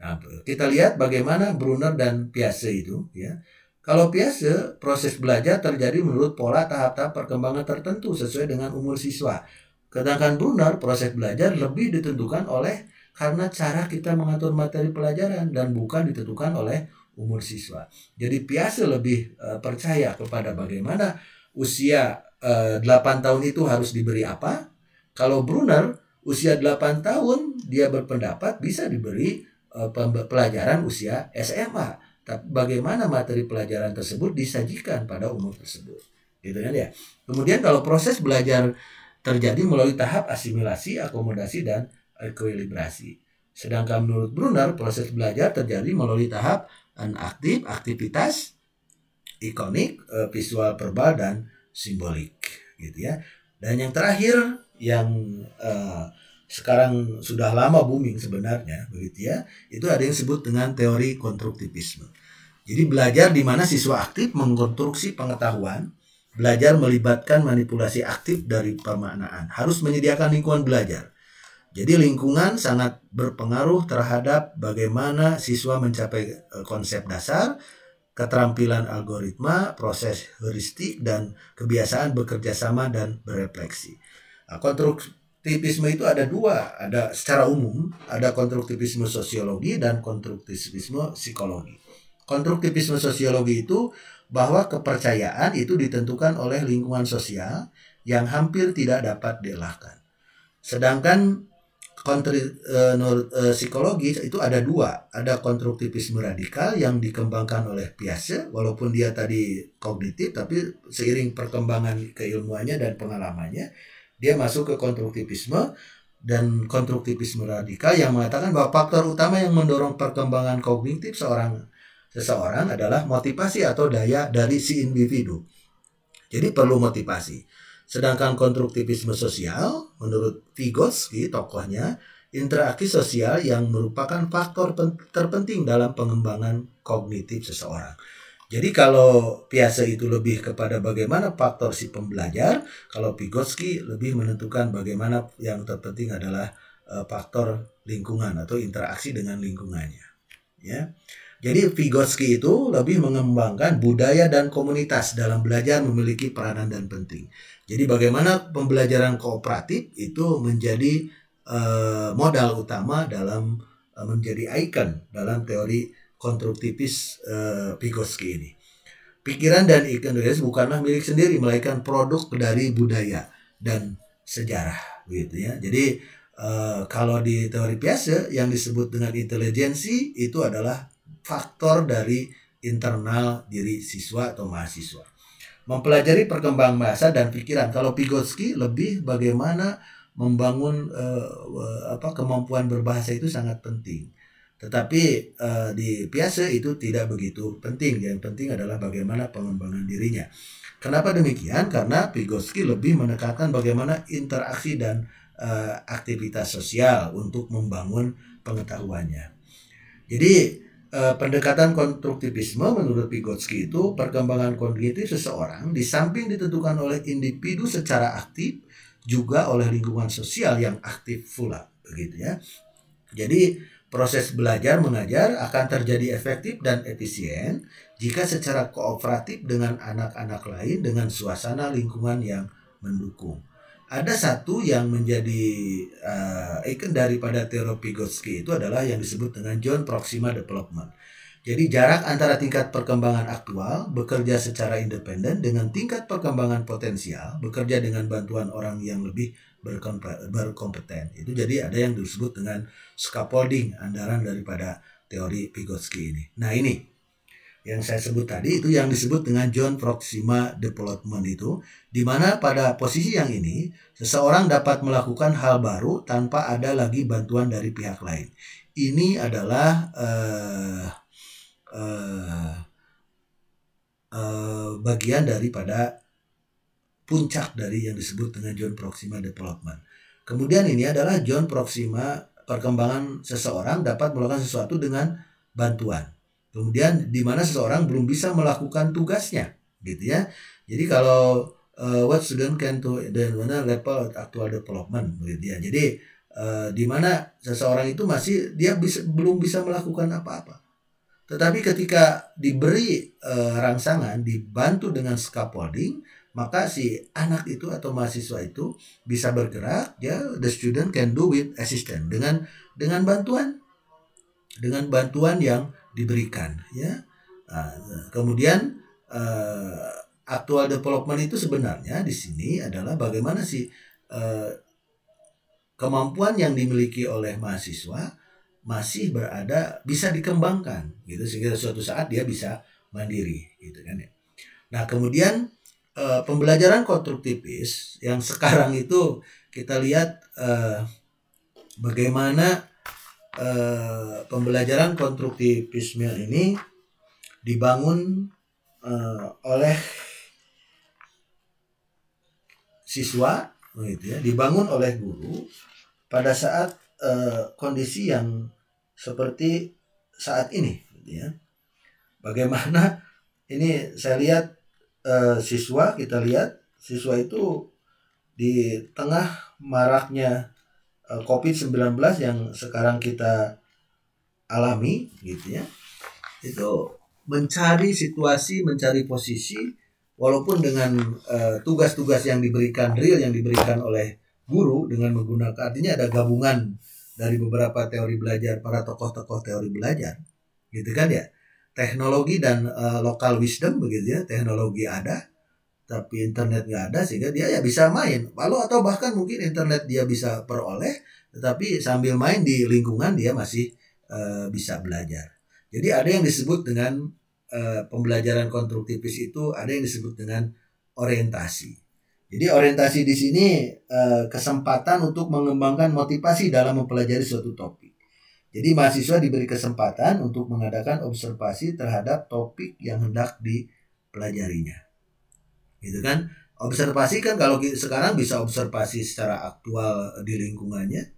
Nah, kita lihat bagaimana Brunner dan Piase itu ya. Kalau biasa, proses belajar terjadi menurut pola tahap-tahap perkembangan tertentu sesuai dengan umur siswa. Sedangkan Brunner, proses belajar lebih ditentukan oleh karena cara kita mengatur materi pelajaran dan bukan ditentukan oleh umur siswa. Jadi Piase lebih e, percaya kepada bagaimana usia e, eh, 8 tahun itu harus diberi apa. Kalau Brunner, usia 8 tahun dia berpendapat bisa diberi e, pelajaran usia SMA bagaimana materi pelajaran tersebut disajikan pada umur tersebut. Gitu kan ya. Kemudian kalau proses belajar terjadi melalui tahap asimilasi, akomodasi dan ekwilibrasi. Sedangkan menurut Brunner, proses belajar terjadi melalui tahap aktif, aktivitas, ikonik, e, visual verbal dan simbolik gitu ya. Dan yang terakhir yang uh, sekarang sudah lama booming sebenarnya begitu ya, itu ada yang disebut dengan teori konstruktivisme. Jadi belajar di mana siswa aktif mengkonstruksi pengetahuan, belajar melibatkan manipulasi aktif dari pemaknaan. Harus menyediakan lingkungan belajar. Jadi lingkungan sangat berpengaruh terhadap bagaimana siswa mencapai e, konsep dasar, keterampilan algoritma, proses heuristik, dan kebiasaan bekerja sama dan berefleksi. Nah, konstruktivisme itu ada dua, ada secara umum, ada konstruktivisme sosiologi dan konstruktivisme psikologi konstruktivisme sosiologi itu bahwa kepercayaan itu ditentukan oleh lingkungan sosial yang hampir tidak dapat dielakkan. Sedangkan kontri, e, nur, e, psikologis itu ada dua, ada konstruktivisme radikal yang dikembangkan oleh Piaget walaupun dia tadi kognitif tapi seiring perkembangan keilmuannya dan pengalamannya dia masuk ke konstruktivisme dan konstruktivisme radikal yang mengatakan bahwa faktor utama yang mendorong perkembangan kognitif seorang seseorang adalah motivasi atau daya dari si individu. Jadi perlu motivasi. Sedangkan konstruktivisme sosial, menurut Vygotsky tokohnya, interaksi sosial yang merupakan faktor terpenting dalam pengembangan kognitif seseorang. Jadi kalau Piase itu lebih kepada bagaimana faktor si pembelajar, kalau Vygotsky lebih menentukan bagaimana yang terpenting adalah eh, faktor lingkungan atau interaksi dengan lingkungannya. Ya. Jadi Vygotsky itu lebih mengembangkan budaya dan komunitas dalam belajar memiliki peranan dan penting. Jadi bagaimana pembelajaran kooperatif itu menjadi uh, modal utama dalam uh, menjadi ikon dalam teori konstruktivis uh, Vygotsky ini. Pikiran dan itu bukanlah milik sendiri melainkan produk dari budaya dan sejarah gitu ya. Jadi uh, kalau di teori biasa yang disebut dengan intelijensi itu adalah faktor dari internal diri siswa atau mahasiswa. Mempelajari perkembangan bahasa dan pikiran. Kalau Pigotsky lebih bagaimana membangun eh, apa kemampuan berbahasa itu sangat penting. Tetapi eh, di biasa e itu tidak begitu penting. Yang penting adalah bagaimana pengembangan dirinya. Kenapa demikian? Karena Pigotsky lebih menekankan bagaimana interaksi dan eh, aktivitas sosial untuk membangun pengetahuannya. Jadi Eh, pendekatan konstruktivisme menurut Vygotsky itu perkembangan kognitif seseorang di samping ditentukan oleh individu secara aktif juga oleh lingkungan sosial yang aktif pula begitu ya. Jadi proses belajar mengajar akan terjadi efektif dan efisien jika secara kooperatif dengan anak-anak lain dengan suasana lingkungan yang mendukung ada satu yang menjadi uh, ikon daripada teori Vygotsky itu adalah yang disebut dengan John Proxima Development. Jadi jarak antara tingkat perkembangan aktual bekerja secara independen dengan tingkat perkembangan potensial bekerja dengan bantuan orang yang lebih berkompeten. Itu jadi ada yang disebut dengan scaffolding andalan daripada teori Vygotsky ini. Nah ini yang saya sebut tadi itu yang disebut dengan John Proxima Development itu di mana pada posisi yang ini seseorang dapat melakukan hal baru tanpa ada lagi bantuan dari pihak lain. Ini adalah uh, uh, uh, bagian daripada puncak dari yang disebut dengan John Proxima Development. Kemudian ini adalah John Proxima perkembangan seseorang dapat melakukan sesuatu dengan bantuan. Kemudian di mana seseorang belum bisa melakukan tugasnya, gitu ya. Jadi kalau uh, what student can to dan mana level actual development, gitu ya. Jadi uh, di mana seseorang itu masih dia bisa, belum bisa melakukan apa-apa. Tetapi ketika diberi uh, rangsangan, dibantu dengan scaffolding, maka si anak itu atau mahasiswa itu bisa bergerak ya the student can do with assistant dengan dengan bantuan dengan bantuan yang diberikan ya ah, nah, kemudian eh, aktual development itu sebenarnya di sini adalah bagaimana sih eh, kemampuan yang dimiliki oleh mahasiswa masih berada bisa dikembangkan gitu sehingga suatu saat dia bisa mandiri gitu kan ya nah kemudian eh, pembelajaran konstruktivis yang sekarang itu kita lihat bagaimana Pembelajaran eh, pembelajaran konstruktivisme ini dibangun eh, oleh siswa gitu ya dibangun oleh guru pada saat eh, kondisi yang seperti saat ini gitu ya bagaimana ini saya lihat siswa kita lihat siswa itu di tengah maraknya Eh, COVID-19 yang sekarang kita alami gitu ya. Itu mencari situasi, mencari posisi walaupun dengan eh, tugas-tugas uh, yang diberikan real yang diberikan oleh guru dengan menggunakan artinya ada gabungan dari beberapa teori belajar para tokoh-tokoh teori belajar gitu kan ya teknologi dan uh, lokal wisdom begitu ya teknologi ada tapi internet nggak ada sehingga dia ya bisa main lalu atau bahkan mungkin internet dia bisa peroleh tetapi sambil main di lingkungan dia masih uh, bisa belajar jadi ada yang disebut dengan uh, pembelajaran konstruktivis itu ada yang disebut dengan orientasi jadi orientasi di sini uh, kesempatan untuk mengembangkan motivasi dalam mempelajari suatu topik jadi mahasiswa diberi kesempatan untuk mengadakan observasi terhadap topik yang hendak dipelajarinya gitu kan observasi kan kalau sekarang bisa observasi secara aktual di lingkungannya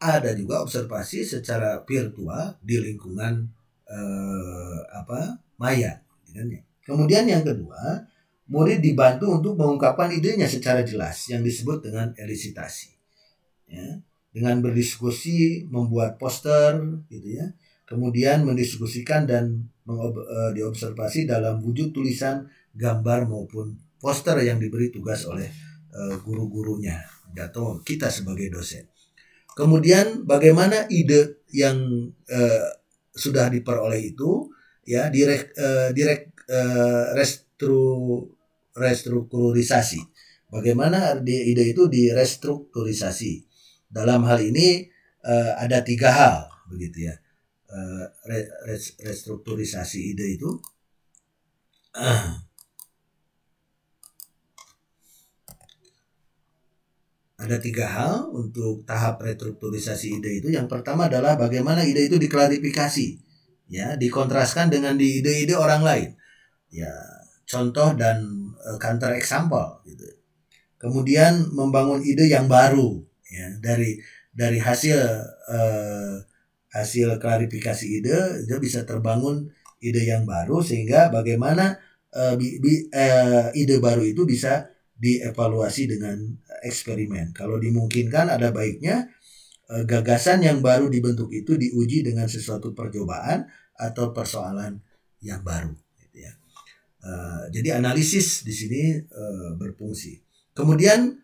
ada juga observasi secara virtual di lingkungan eh, apa maya gitu kan ya. kemudian yang kedua murid dibantu untuk mengungkapkan idenya secara jelas yang disebut dengan elisitasi ya dengan berdiskusi membuat poster gitu ya kemudian mendiskusikan dan eh, diobservasi dalam wujud tulisan gambar maupun poster yang diberi tugas oleh eh, guru-gurunya atau kita sebagai dosen. Kemudian bagaimana ide yang uh, sudah diperoleh itu ya direk uh, direk uh, restru restrukturisasi. Bagaimana ide itu direstrukturisasi? Dalam hal ini uh, ada tiga hal begitu ya. Uh, restrukturisasi ide itu ada tiga hal untuk tahap restrukturisasi ide itu. Yang pertama adalah bagaimana ide itu diklarifikasi, ya, dikontraskan dengan di ide-ide orang lain, ya, contoh dan e, counter example, gitu. Kemudian membangun ide yang baru, ya, dari dari hasil e, hasil klarifikasi ide, dia bisa terbangun ide yang baru sehingga bagaimana e, bi, e, ide baru itu bisa dievaluasi dengan eksperimen. Kalau dimungkinkan ada baiknya eh, gagasan yang baru dibentuk itu diuji dengan sesuatu percobaan atau persoalan yang baru. Gitu ya. eh, jadi analisis di sini eh, berfungsi. Kemudian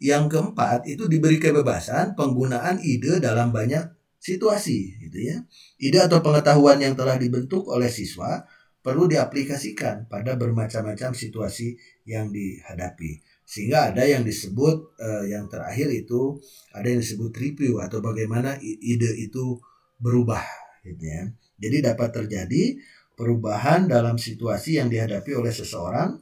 yang keempat itu diberi kebebasan penggunaan ide dalam banyak situasi gitu ya. Ide atau pengetahuan yang telah dibentuk oleh siswa perlu diaplikasikan pada bermacam-macam situasi yang dihadapi sehingga ada yang disebut uh, yang terakhir itu ada yang disebut review atau bagaimana ide itu berubah gitu ya. Jadi dapat terjadi perubahan dalam situasi yang dihadapi oleh seseorang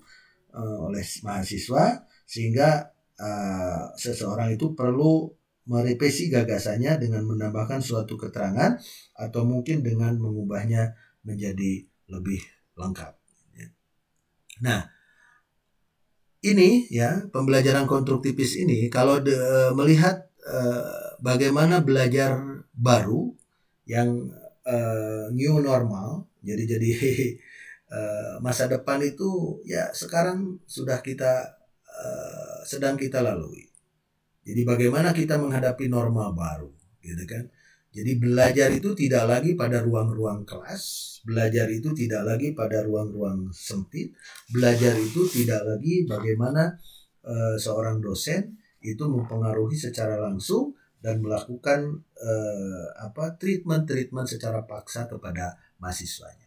uh, oleh mahasiswa sehingga uh, seseorang itu perlu merevisi gagasannya dengan menambahkan suatu keterangan atau mungkin dengan mengubahnya menjadi lebih lengkap. Gitu ya. Nah, ini ya pembelajaran konstruktivis ini kalau de, eh, melihat uh, bagaimana belajar baru yang uh, new normal jadi jadi uh, masa depan itu ya sekarang sudah kita uh, sedang kita lalui jadi bagaimana kita menghadapi normal baru gitu kan jadi belajar itu tidak lagi pada ruang-ruang kelas, belajar itu tidak lagi pada ruang-ruang sempit, belajar itu tidak lagi bagaimana uh, seorang dosen itu mempengaruhi secara langsung dan melakukan uh, apa treatment-treatment secara paksa kepada mahasiswanya.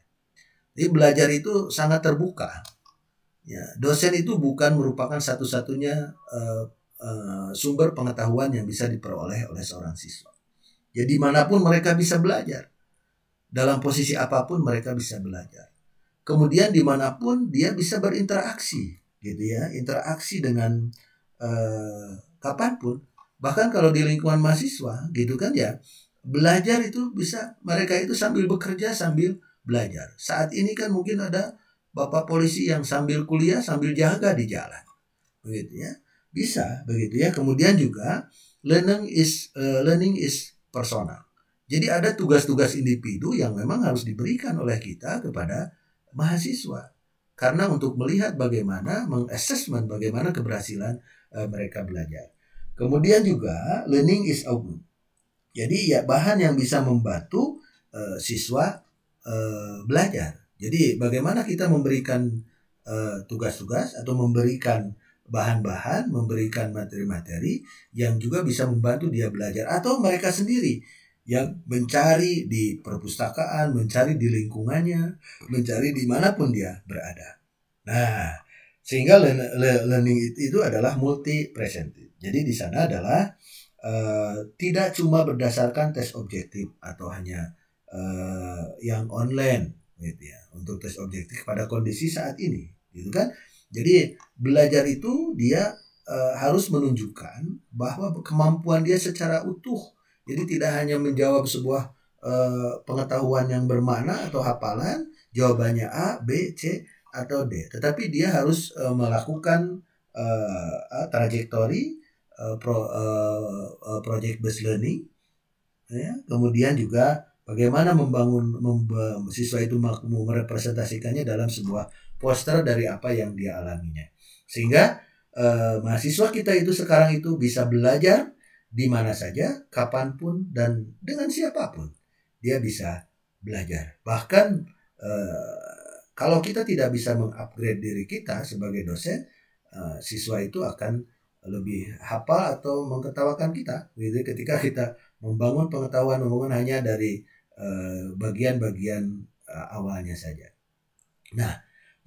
Jadi belajar itu sangat terbuka. Ya, dosen itu bukan merupakan satu-satunya uh, uh, sumber pengetahuan yang bisa diperoleh oleh seorang siswa jadi ya, manapun mereka bisa belajar. Dalam posisi apapun mereka bisa belajar. Kemudian dimanapun dia bisa berinteraksi, gitu ya, interaksi dengan eh, kapanpun. Bahkan kalau di lingkungan mahasiswa, gitu kan ya, belajar itu bisa mereka itu sambil bekerja sambil belajar. Saat ini kan mungkin ada bapak polisi yang sambil kuliah sambil jaga di jalan, begitu ya, bisa begitu ya. Kemudian juga learning is uh, learning is personal. Jadi ada tugas-tugas individu yang memang harus diberikan oleh kita kepada mahasiswa. Karena untuk melihat bagaimana mengassessment bagaimana keberhasilan uh, mereka belajar. Kemudian juga learning is output. Jadi ya bahan yang bisa membantu uh, siswa uh, belajar. Jadi bagaimana kita memberikan tugas-tugas uh, tugas -tugas atau memberikan bahan-bahan, memberikan materi-materi yang juga bisa membantu dia belajar atau mereka sendiri yang mencari di perpustakaan, mencari di lingkungannya, mencari dimanapun dia berada. Nah, sehingga learning itu adalah multi present. Jadi di sana adalah uh, tidak cuma berdasarkan tes objektif atau hanya uh, yang online gitu ya untuk tes objektif pada kondisi saat ini gitu kan jadi belajar itu dia e, harus menunjukkan bahwa kemampuan dia secara utuh. Jadi tidak hanya menjawab sebuah e, pengetahuan yang bermana atau hafalan, jawabannya A, B, C atau D. Tetapi dia harus e, melakukan e, trajektori e, pro, e, project based learning. Ya. Kemudian juga bagaimana membangun memba, siswa itu merepresentasikannya dalam sebuah poster dari apa yang dia alaminya. Sehingga eh, mahasiswa kita itu sekarang itu bisa belajar di mana saja, kapanpun dan dengan siapapun. Dia bisa belajar. Bahkan eh, kalau kita tidak bisa mengupgrade diri kita sebagai dosen, eh, siswa itu akan lebih hafal atau mengetawakan kita. Jadi gitu, ketika kita membangun pengetahuan umum hanya dari eh, bagian-bagian eh, awalnya saja. Nah,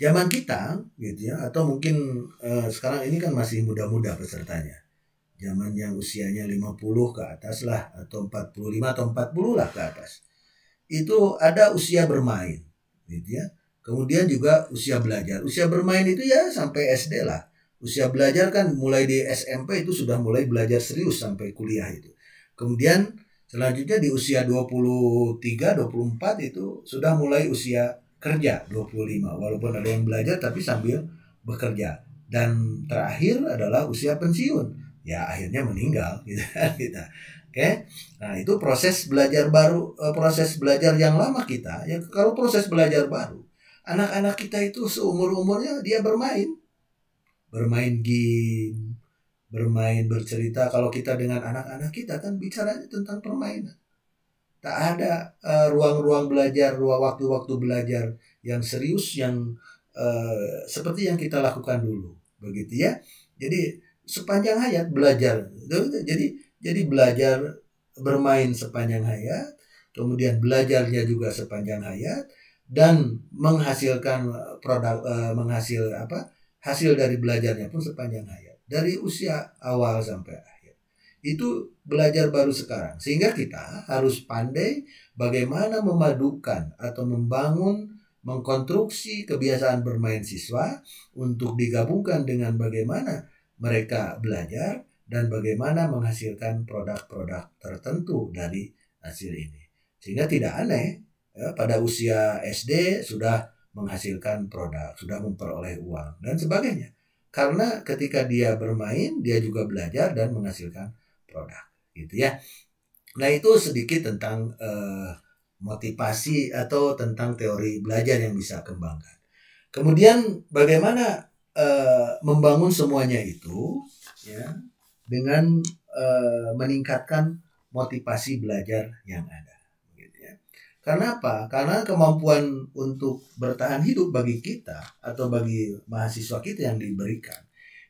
zaman kita gitu ya atau mungkin uh, sekarang ini kan masih muda-muda pesertanya zaman yang usianya 50 ke atas lah atau 45 atau 40 lah ke atas itu ada usia bermain gitu ya kemudian juga usia belajar usia bermain itu ya sampai SD lah usia belajar kan mulai di SMP itu sudah mulai belajar serius sampai kuliah itu kemudian selanjutnya di usia 23 24 itu sudah mulai usia kerja 25 walaupun ada yang belajar tapi sambil bekerja dan terakhir adalah usia pensiun ya akhirnya meninggal gitu kan, kita Oke, okay? nah itu proses belajar baru, eh, proses belajar yang lama kita. Ya kalau proses belajar baru, anak-anak kita itu seumur umurnya dia bermain, bermain game, bermain bercerita. Kalau kita dengan anak-anak kita kan bicaranya tentang permainan tak ada eh, ruang-ruang uh, belajar, ruang waktu-waktu belajar yang serius yang uh, seperti yang kita lakukan dulu, begitu ya. Jadi sepanjang hayat belajar. Jadi jadi belajar bermain sepanjang hayat, kemudian belajarnya juga sepanjang hayat dan menghasilkan produk uh, menghasil apa? hasil dari belajarnya pun sepanjang hayat dari usia awal sampai akhir itu belajar baru sekarang. Sehingga kita harus pandai bagaimana memadukan atau membangun mengkonstruksi kebiasaan bermain siswa untuk digabungkan dengan bagaimana mereka belajar dan bagaimana menghasilkan produk-produk tertentu dari hasil ini. Sehingga tidak aneh ya, pada usia SD sudah menghasilkan produk, sudah memperoleh uang dan sebagainya. Karena ketika dia bermain, dia juga belajar dan menghasilkan produk gitu ya. Nah itu sedikit tentang uh, motivasi atau tentang teori belajar yang bisa kembangkan. Kemudian bagaimana uh, membangun semuanya itu ya dengan uh, meningkatkan motivasi belajar yang ada. Gitu ya. Karena apa? Karena kemampuan untuk bertahan hidup bagi kita atau bagi mahasiswa kita yang diberikan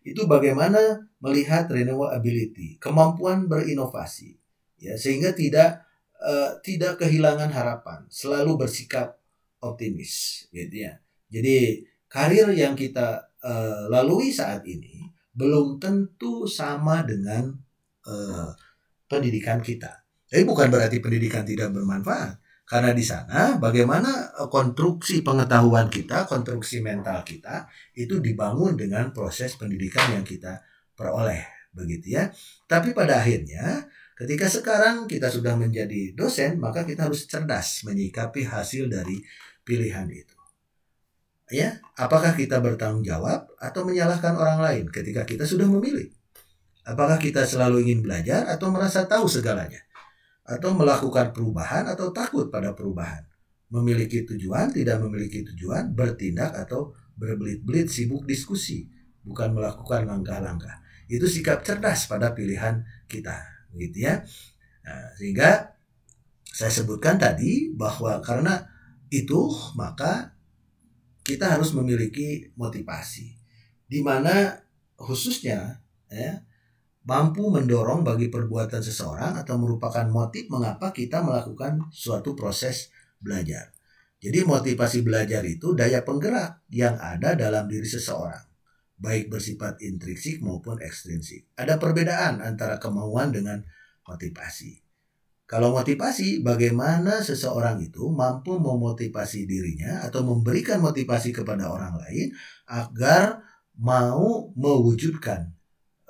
itu bagaimana melihat ability, kemampuan berinovasi, ya sehingga tidak uh, tidak kehilangan harapan, selalu bersikap optimis, gitu ya. Jadi karir yang kita uh, lalui saat ini belum tentu sama dengan uh, pendidikan kita. Jadi bukan berarti pendidikan tidak bermanfaat, karena di sana bagaimana eh, konstruksi pengetahuan kita, konstruksi mental kita itu dibangun dengan proses pendidikan yang kita peroleh, begitu ya. Tapi pada akhirnya ketika sekarang kita sudah menjadi dosen, maka kita harus cerdas menyikapi hasil dari pilihan itu. Ya, apakah kita bertanggung jawab atau menyalahkan orang lain ketika kita sudah memilih? Apakah kita selalu ingin belajar atau merasa tahu segalanya? atau melakukan perubahan atau takut pada perubahan. Memiliki tujuan, tidak memiliki tujuan, bertindak atau berbelit-belit sibuk diskusi, bukan melakukan langkah-langkah. Itu sikap cerdas pada pilihan kita, gitu ya. Nah, sehingga saya sebutkan tadi bahwa karena itu maka kita harus memiliki motivasi di mana khususnya ya mampu mendorong bagi perbuatan seseorang atau merupakan motif mengapa kita melakukan suatu proses belajar. Jadi motivasi belajar itu daya penggerak yang ada dalam diri seseorang, baik bersifat intrinsik maupun ekstrinsik. Ada perbedaan antara kemauan dengan motivasi. Kalau motivasi, bagaimana seseorang itu mampu memotivasi dirinya atau memberikan motivasi kepada orang lain agar mau mewujudkan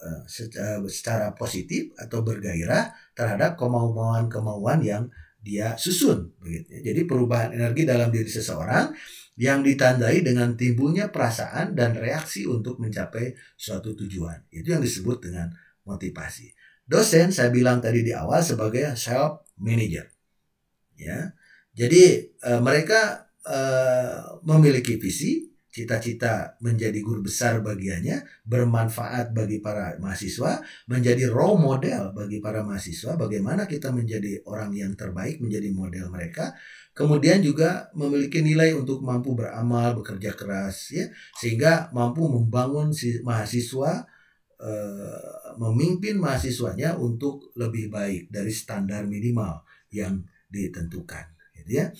Eh, secara, positif atau bergairah terhadap kemauan-kemauan yang dia susun begitu. Ya. Jadi perubahan energi dalam diri seseorang yang ditandai dengan timbulnya perasaan dan reaksi untuk mencapai suatu tujuan. Itu yang disebut dengan motivasi. Dosen saya bilang tadi di awal sebagai self manager. Ya. Jadi e, mereka e, memiliki visi, cita-cita menjadi guru besar bagiannya, bermanfaat bagi para mahasiswa, menjadi role model bagi para mahasiswa, bagaimana kita menjadi orang yang terbaik, menjadi model mereka, kemudian juga memiliki nilai untuk mampu beramal, bekerja keras, ya, sehingga mampu membangun si mahasiswa, e, memimpin mahasiswanya untuk lebih baik dari standar minimal yang ditentukan, gitu ya.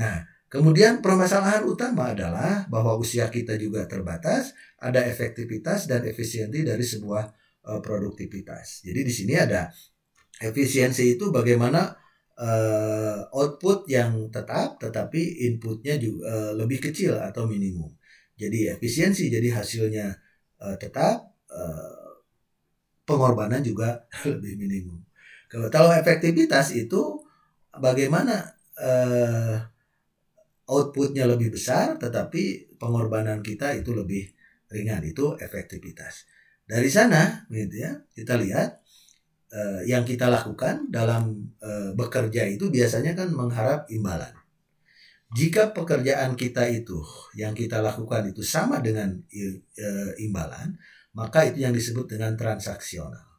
Nah, Kemudian permasalahan utama adalah bahwa usia kita juga terbatas, ada efektivitas dan efisiensi dari sebuah uh, produktivitas. Jadi di sini ada efisiensi itu bagaimana uh, output yang tetap tetapi inputnya juga uh, eh, lebih kecil atau minimum. Jadi efisiensi jadi hasilnya uh, tetap uh, pengorbanan juga lebih minimum. Kalau efektivitas itu bagaimana uh, outputnya lebih besar tetapi pengorbanan kita itu lebih ringan itu efektivitas dari sana gitu ya kita lihat eh, yang kita lakukan dalam eh, bekerja itu biasanya kan mengharap imbalan jika pekerjaan kita itu yang kita lakukan itu sama dengan eh, imbalan, maka itu yang disebut dengan transaksional.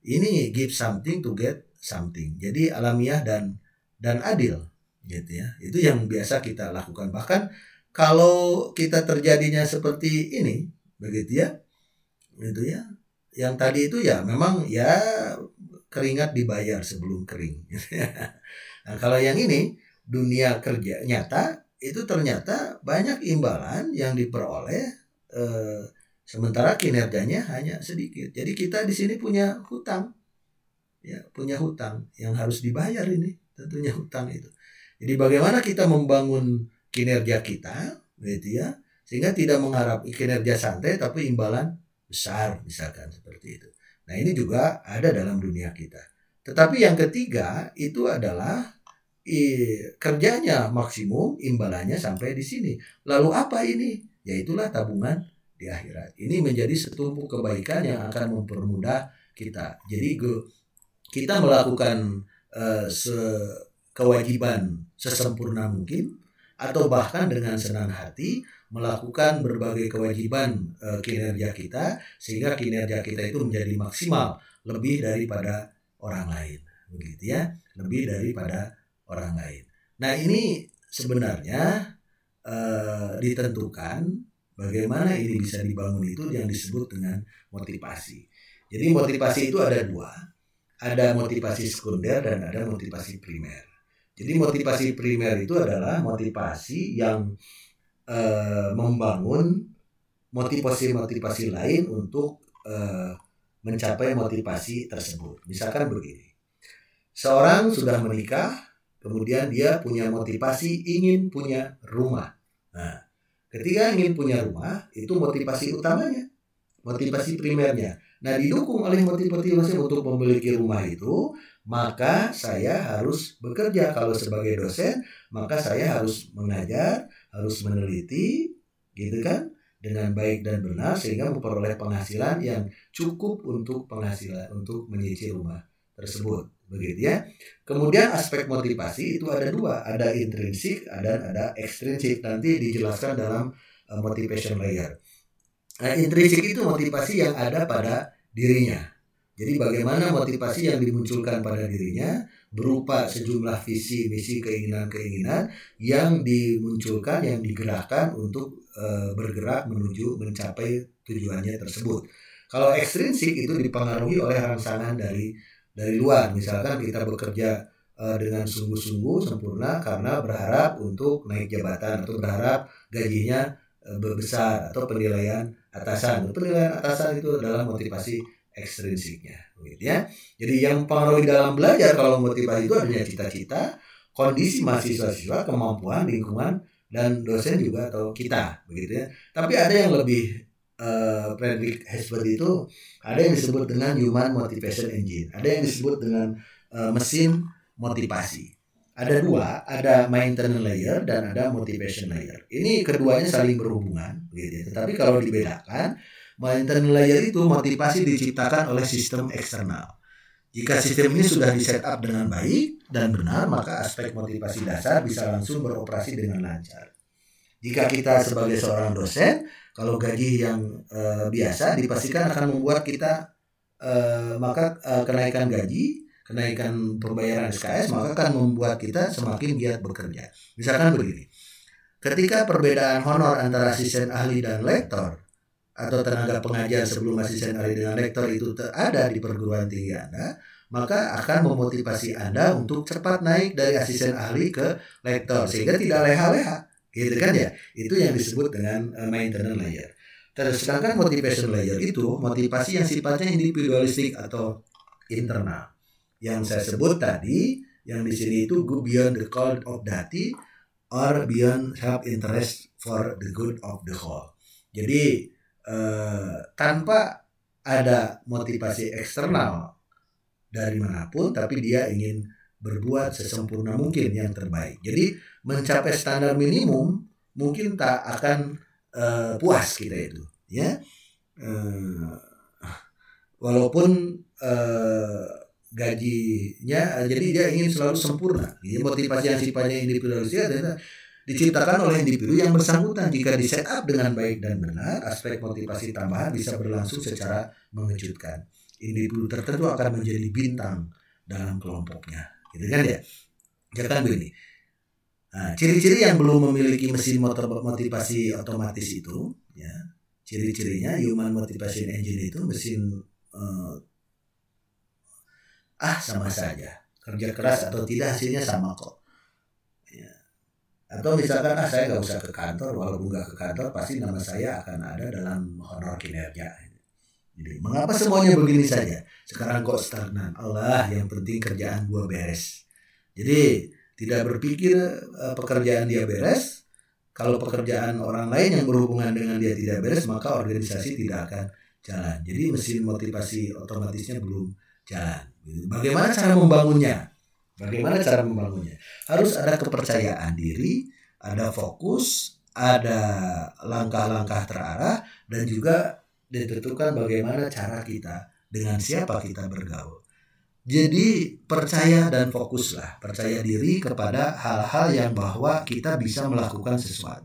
Ini give something to get something. Jadi alamiah dan dan adil gitu ya itu yang biasa kita lakukan bahkan kalau kita terjadinya seperti ini begitu ya gitu ya yang tadi itu ya memang ya keringat dibayar sebelum kering nah kalau yang ini dunia kerja nyata itu ternyata banyak imbalan yang diperoleh eh, sementara kinerjanya hanya sedikit jadi kita di sini punya hutang ya punya hutang yang harus dibayar ini tentunya hutang itu jadi bagaimana kita membangun kinerja kita, gitu ya, sehingga tidak mengharap kinerja santai tapi imbalan besar misalkan seperti itu. Nah ini juga ada dalam dunia kita. Tetapi yang ketiga itu adalah i, kerjanya maksimum, imbalannya sampai di sini. Lalu apa ini? Yaitulah tabungan di akhirat. Ini menjadi setumpuk kebaikan yang akan mempermudah kita. Jadi kita melakukan uh, eh, kewajiban sesempurna mungkin atau bahkan dengan senang hati melakukan berbagai kewajiban e, kinerja kita sehingga kinerja kita itu menjadi maksimal lebih daripada orang lain begitu ya lebih daripada orang lain nah ini sebenarnya e, ditentukan bagaimana ini bisa dibangun itu yang disebut dengan motivasi jadi motivasi itu ada dua ada motivasi sekunder dan ada motivasi primer jadi motivasi primer itu adalah motivasi yang uh, membangun motivasi-motivasi lain untuk uh, mencapai motivasi tersebut. Misalkan begini. Seorang sudah menikah, kemudian dia punya motivasi ingin punya rumah. Nah, ketika ingin punya rumah, itu motivasi utamanya, motivasi primernya. Nah, didukung oleh motivasi untuk memiliki rumah itu, maka saya harus bekerja. Kalau sebagai dosen, maka saya harus mengajar, harus meneliti, gitu kan, dengan baik dan benar sehingga memperoleh penghasilan yang cukup untuk penghasilan untuk menyicil rumah tersebut, begitu ya. Kemudian aspek motivasi itu ada dua, ada intrinsik dan ada ekstrinsik. Nanti dijelaskan dalam eh, motivation layer. Nah, intrinsik itu motivasi yang ada pada dirinya jadi bagaimana motivasi yang dimunculkan pada dirinya berupa sejumlah visi, misi, keinginan-keinginan yang dimunculkan, yang digerakkan untuk e, bergerak menuju mencapai tujuannya tersebut. Kalau ekstrinsik itu dipengaruhi oleh rangsangan dari dari luar. Misalkan kita bekerja e, dengan sungguh-sungguh sempurna karena berharap untuk naik jabatan atau berharap gajinya e, besar atau penilaian atasan. Penilaian atasan itu adalah motivasi ekstrinsiknya gitu ya. ya. Jadi yang pengaruhi dalam belajar kalau motivasi itu adanya cita-cita, kondisi mahasiswa-siswa, kemampuan lingkungan dan dosen juga atau kita begitu ya. Tapi ada yang lebih uh, eh, Frederick Hesbert itu ada yang disebut dengan human motivation engine, ada yang disebut dengan uh, mesin motivasi. Ada dua, ada maintenance layer dan ada motivation layer. Ini keduanya saling berhubungan, begitu. ya. Tetapi kalau dibedakan, Maintain layer itu motivasi diciptakan oleh sistem eksternal. Jika sistem ini sudah di-setup dengan baik dan benar, maka aspek motivasi dasar bisa langsung beroperasi dengan lancar. Jika kita sebagai seorang dosen, kalau gaji yang e, biasa dipastikan akan membuat kita e, maka e, kenaikan gaji, kenaikan pembayaran SKS maka akan membuat kita semakin giat bekerja. Misalkan begini. Ketika perbedaan honor antara asisten ahli dan lektor atau tenaga pengajar sebelum masih senior dengan rektor itu ada di perguruan tinggi Anda, maka akan memotivasi Anda untuk cepat naik dari asisten ahli ke lektor sehingga tidak leha-leha. Gitu kan ya? Itu yang disebut dengan uh, maintenance layer. Terus sedangkan motivation layer itu motivasi yang sifatnya individualistik atau internal. Yang saya sebut tadi, yang di sini itu go beyond the call of duty or beyond self interest for the good of the whole. Jadi Eh, tanpa ada motivasi eksternal dari manapun tapi dia ingin berbuat sesempurna mungkin yang terbaik. Jadi mencapai standar minimum mungkin tak akan uh, puas kita itu ya. Uh, walaupun uh, gajinya jadi dia ingin selalu sempurna. Jadi motivasi yang sifatnya individualisasi adalah diciptakan oleh individu yang bersangkutan jika di setup dengan baik dan benar aspek motivasi tambahan bisa berlangsung secara mengejutkan individu tertentu akan menjadi bintang dalam kelompoknya gitu kan ya jangan begini nah, ciri-ciri yang belum memiliki mesin motor motivasi otomatis itu ya ciri-cirinya human motivation engine itu mesin eh, ah sama saja kerja keras atau tidak hasilnya sama kok atau misalkan ah saya nggak usah ke kantor walaupun nggak ke kantor pasti nama saya akan ada dalam honor kinerja jadi mengapa semuanya begini saja sekarang kok stagnan Allah yang penting kerjaan gua beres jadi tidak berpikir uh, pekerjaan dia beres kalau pekerjaan orang lain yang berhubungan dengan dia tidak beres maka organisasi tidak akan jalan jadi mesin motivasi otomatisnya belum jalan bagaimana cara membangunnya Bagaimana cara membangunnya? Harus ada kepercayaan diri, ada fokus, ada langkah-langkah terarah, dan juga ditentukan bagaimana cara kita dengan siapa kita bergaul. Jadi percaya dan fokuslah, percaya diri kepada hal-hal yang bahwa kita bisa melakukan sesuatu.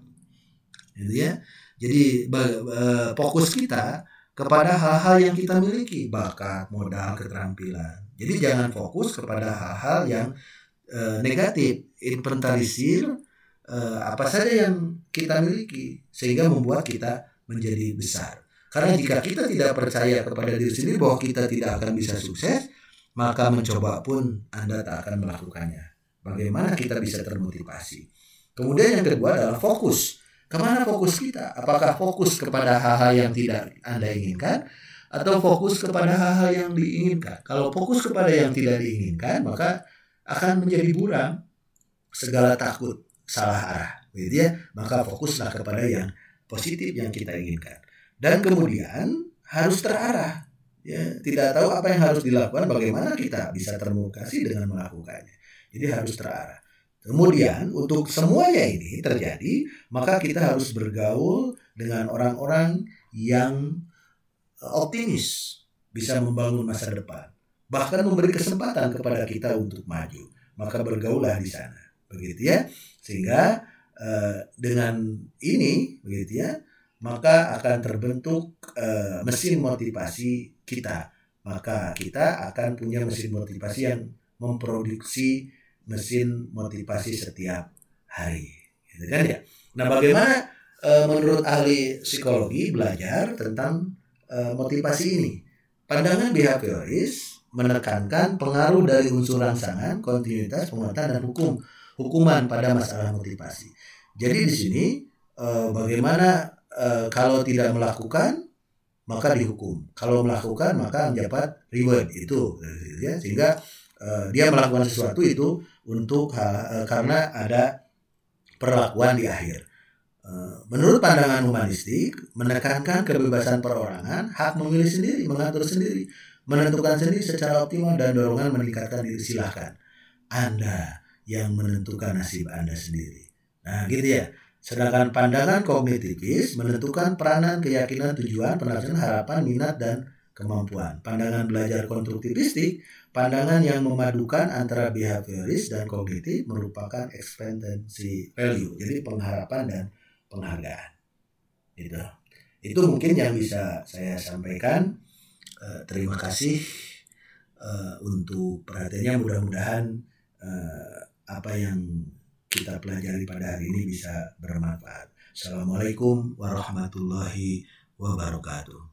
Jadi, gitu ya. Jadi e, fokus kita kepada hal-hal yang kita miliki, bakat, modal, keterampilan. Jadi jangan fokus kepada hal-hal yang uh, negatif, inventarisir uh, eh, apa saja yang kita miliki sehingga membuat kita menjadi besar. Karena jika kita tidak percaya kepada diri sendiri bahwa kita tidak akan bisa sukses, maka mencoba pun Anda tak akan melakukannya. Bagaimana kita bisa termotivasi? Kemudian yang kedua adalah fokus. Kemana fokus kita? Apakah fokus kepada hal-hal yang tidak Anda inginkan? atau fokus kepada hal-hal yang diinginkan. Kalau fokus kepada yang tidak diinginkan, maka akan menjadi buram segala takut salah arah, jadi ya. Maka fokuslah kepada yang positif yang kita inginkan. Dan kemudian harus terarah. Ya, tidak tahu apa yang harus dilakukan, bagaimana kita bisa termokasi dengan melakukannya. Jadi harus terarah. Kemudian untuk semuanya ini terjadi, maka kita harus bergaul dengan orang-orang yang optimis bisa membangun masa depan, bahkan memberi kesempatan kepada kita untuk maju. Maka bergaulah di sana, begitu ya. Sehingga uh, dengan ini, begitu ya, maka akan terbentuk uh, mesin motivasi kita. Maka kita akan punya mesin motivasi yang memproduksi mesin motivasi setiap hari, gitu kan ya. Nah, bagaimana uh, menurut ahli psikologi belajar tentang Eh, motivasi ini. Pandangan behavioris menekankan pengaruh dari unsur rangsangan, kontinuitas, penguatan dan hukum hukuman pada masalah motivasi. Jadi di sini eh, bagaimana eh, kalau tidak melakukan maka dihukum. Kalau melakukan maka mendapat reward itu ya, sehingga dia melakukan sesuatu itu untuk karena ada perlakuan di akhir. Eh, menurut pandangan humanistik, menekankan kebebasan perorangan, hak memilih sendiri, mengatur sendiri, menentukan sendiri secara optimal dan dorongan meningkatkan diri silahkan. Anda yang menentukan nasib Anda sendiri. Nah gitu ya. Sedangkan pandangan kognitivis menentukan peranan, keyakinan, tujuan, penafsiran, harapan, minat, dan kemampuan. Pandangan belajar konstruktivistik, pandangan yang memadukan antara behavioris dan kognitif merupakan expectancy value, jadi pengharapan dan penghargaan. Gitu. Itu mungkin yang bisa saya sampaikan. Uh, terima kasih uh, untuk perhatiannya. Mudah-mudahan uh, apa yang kita pelajari pada hari ini bisa bermanfaat. Assalamualaikum warahmatullahi wabarakatuh.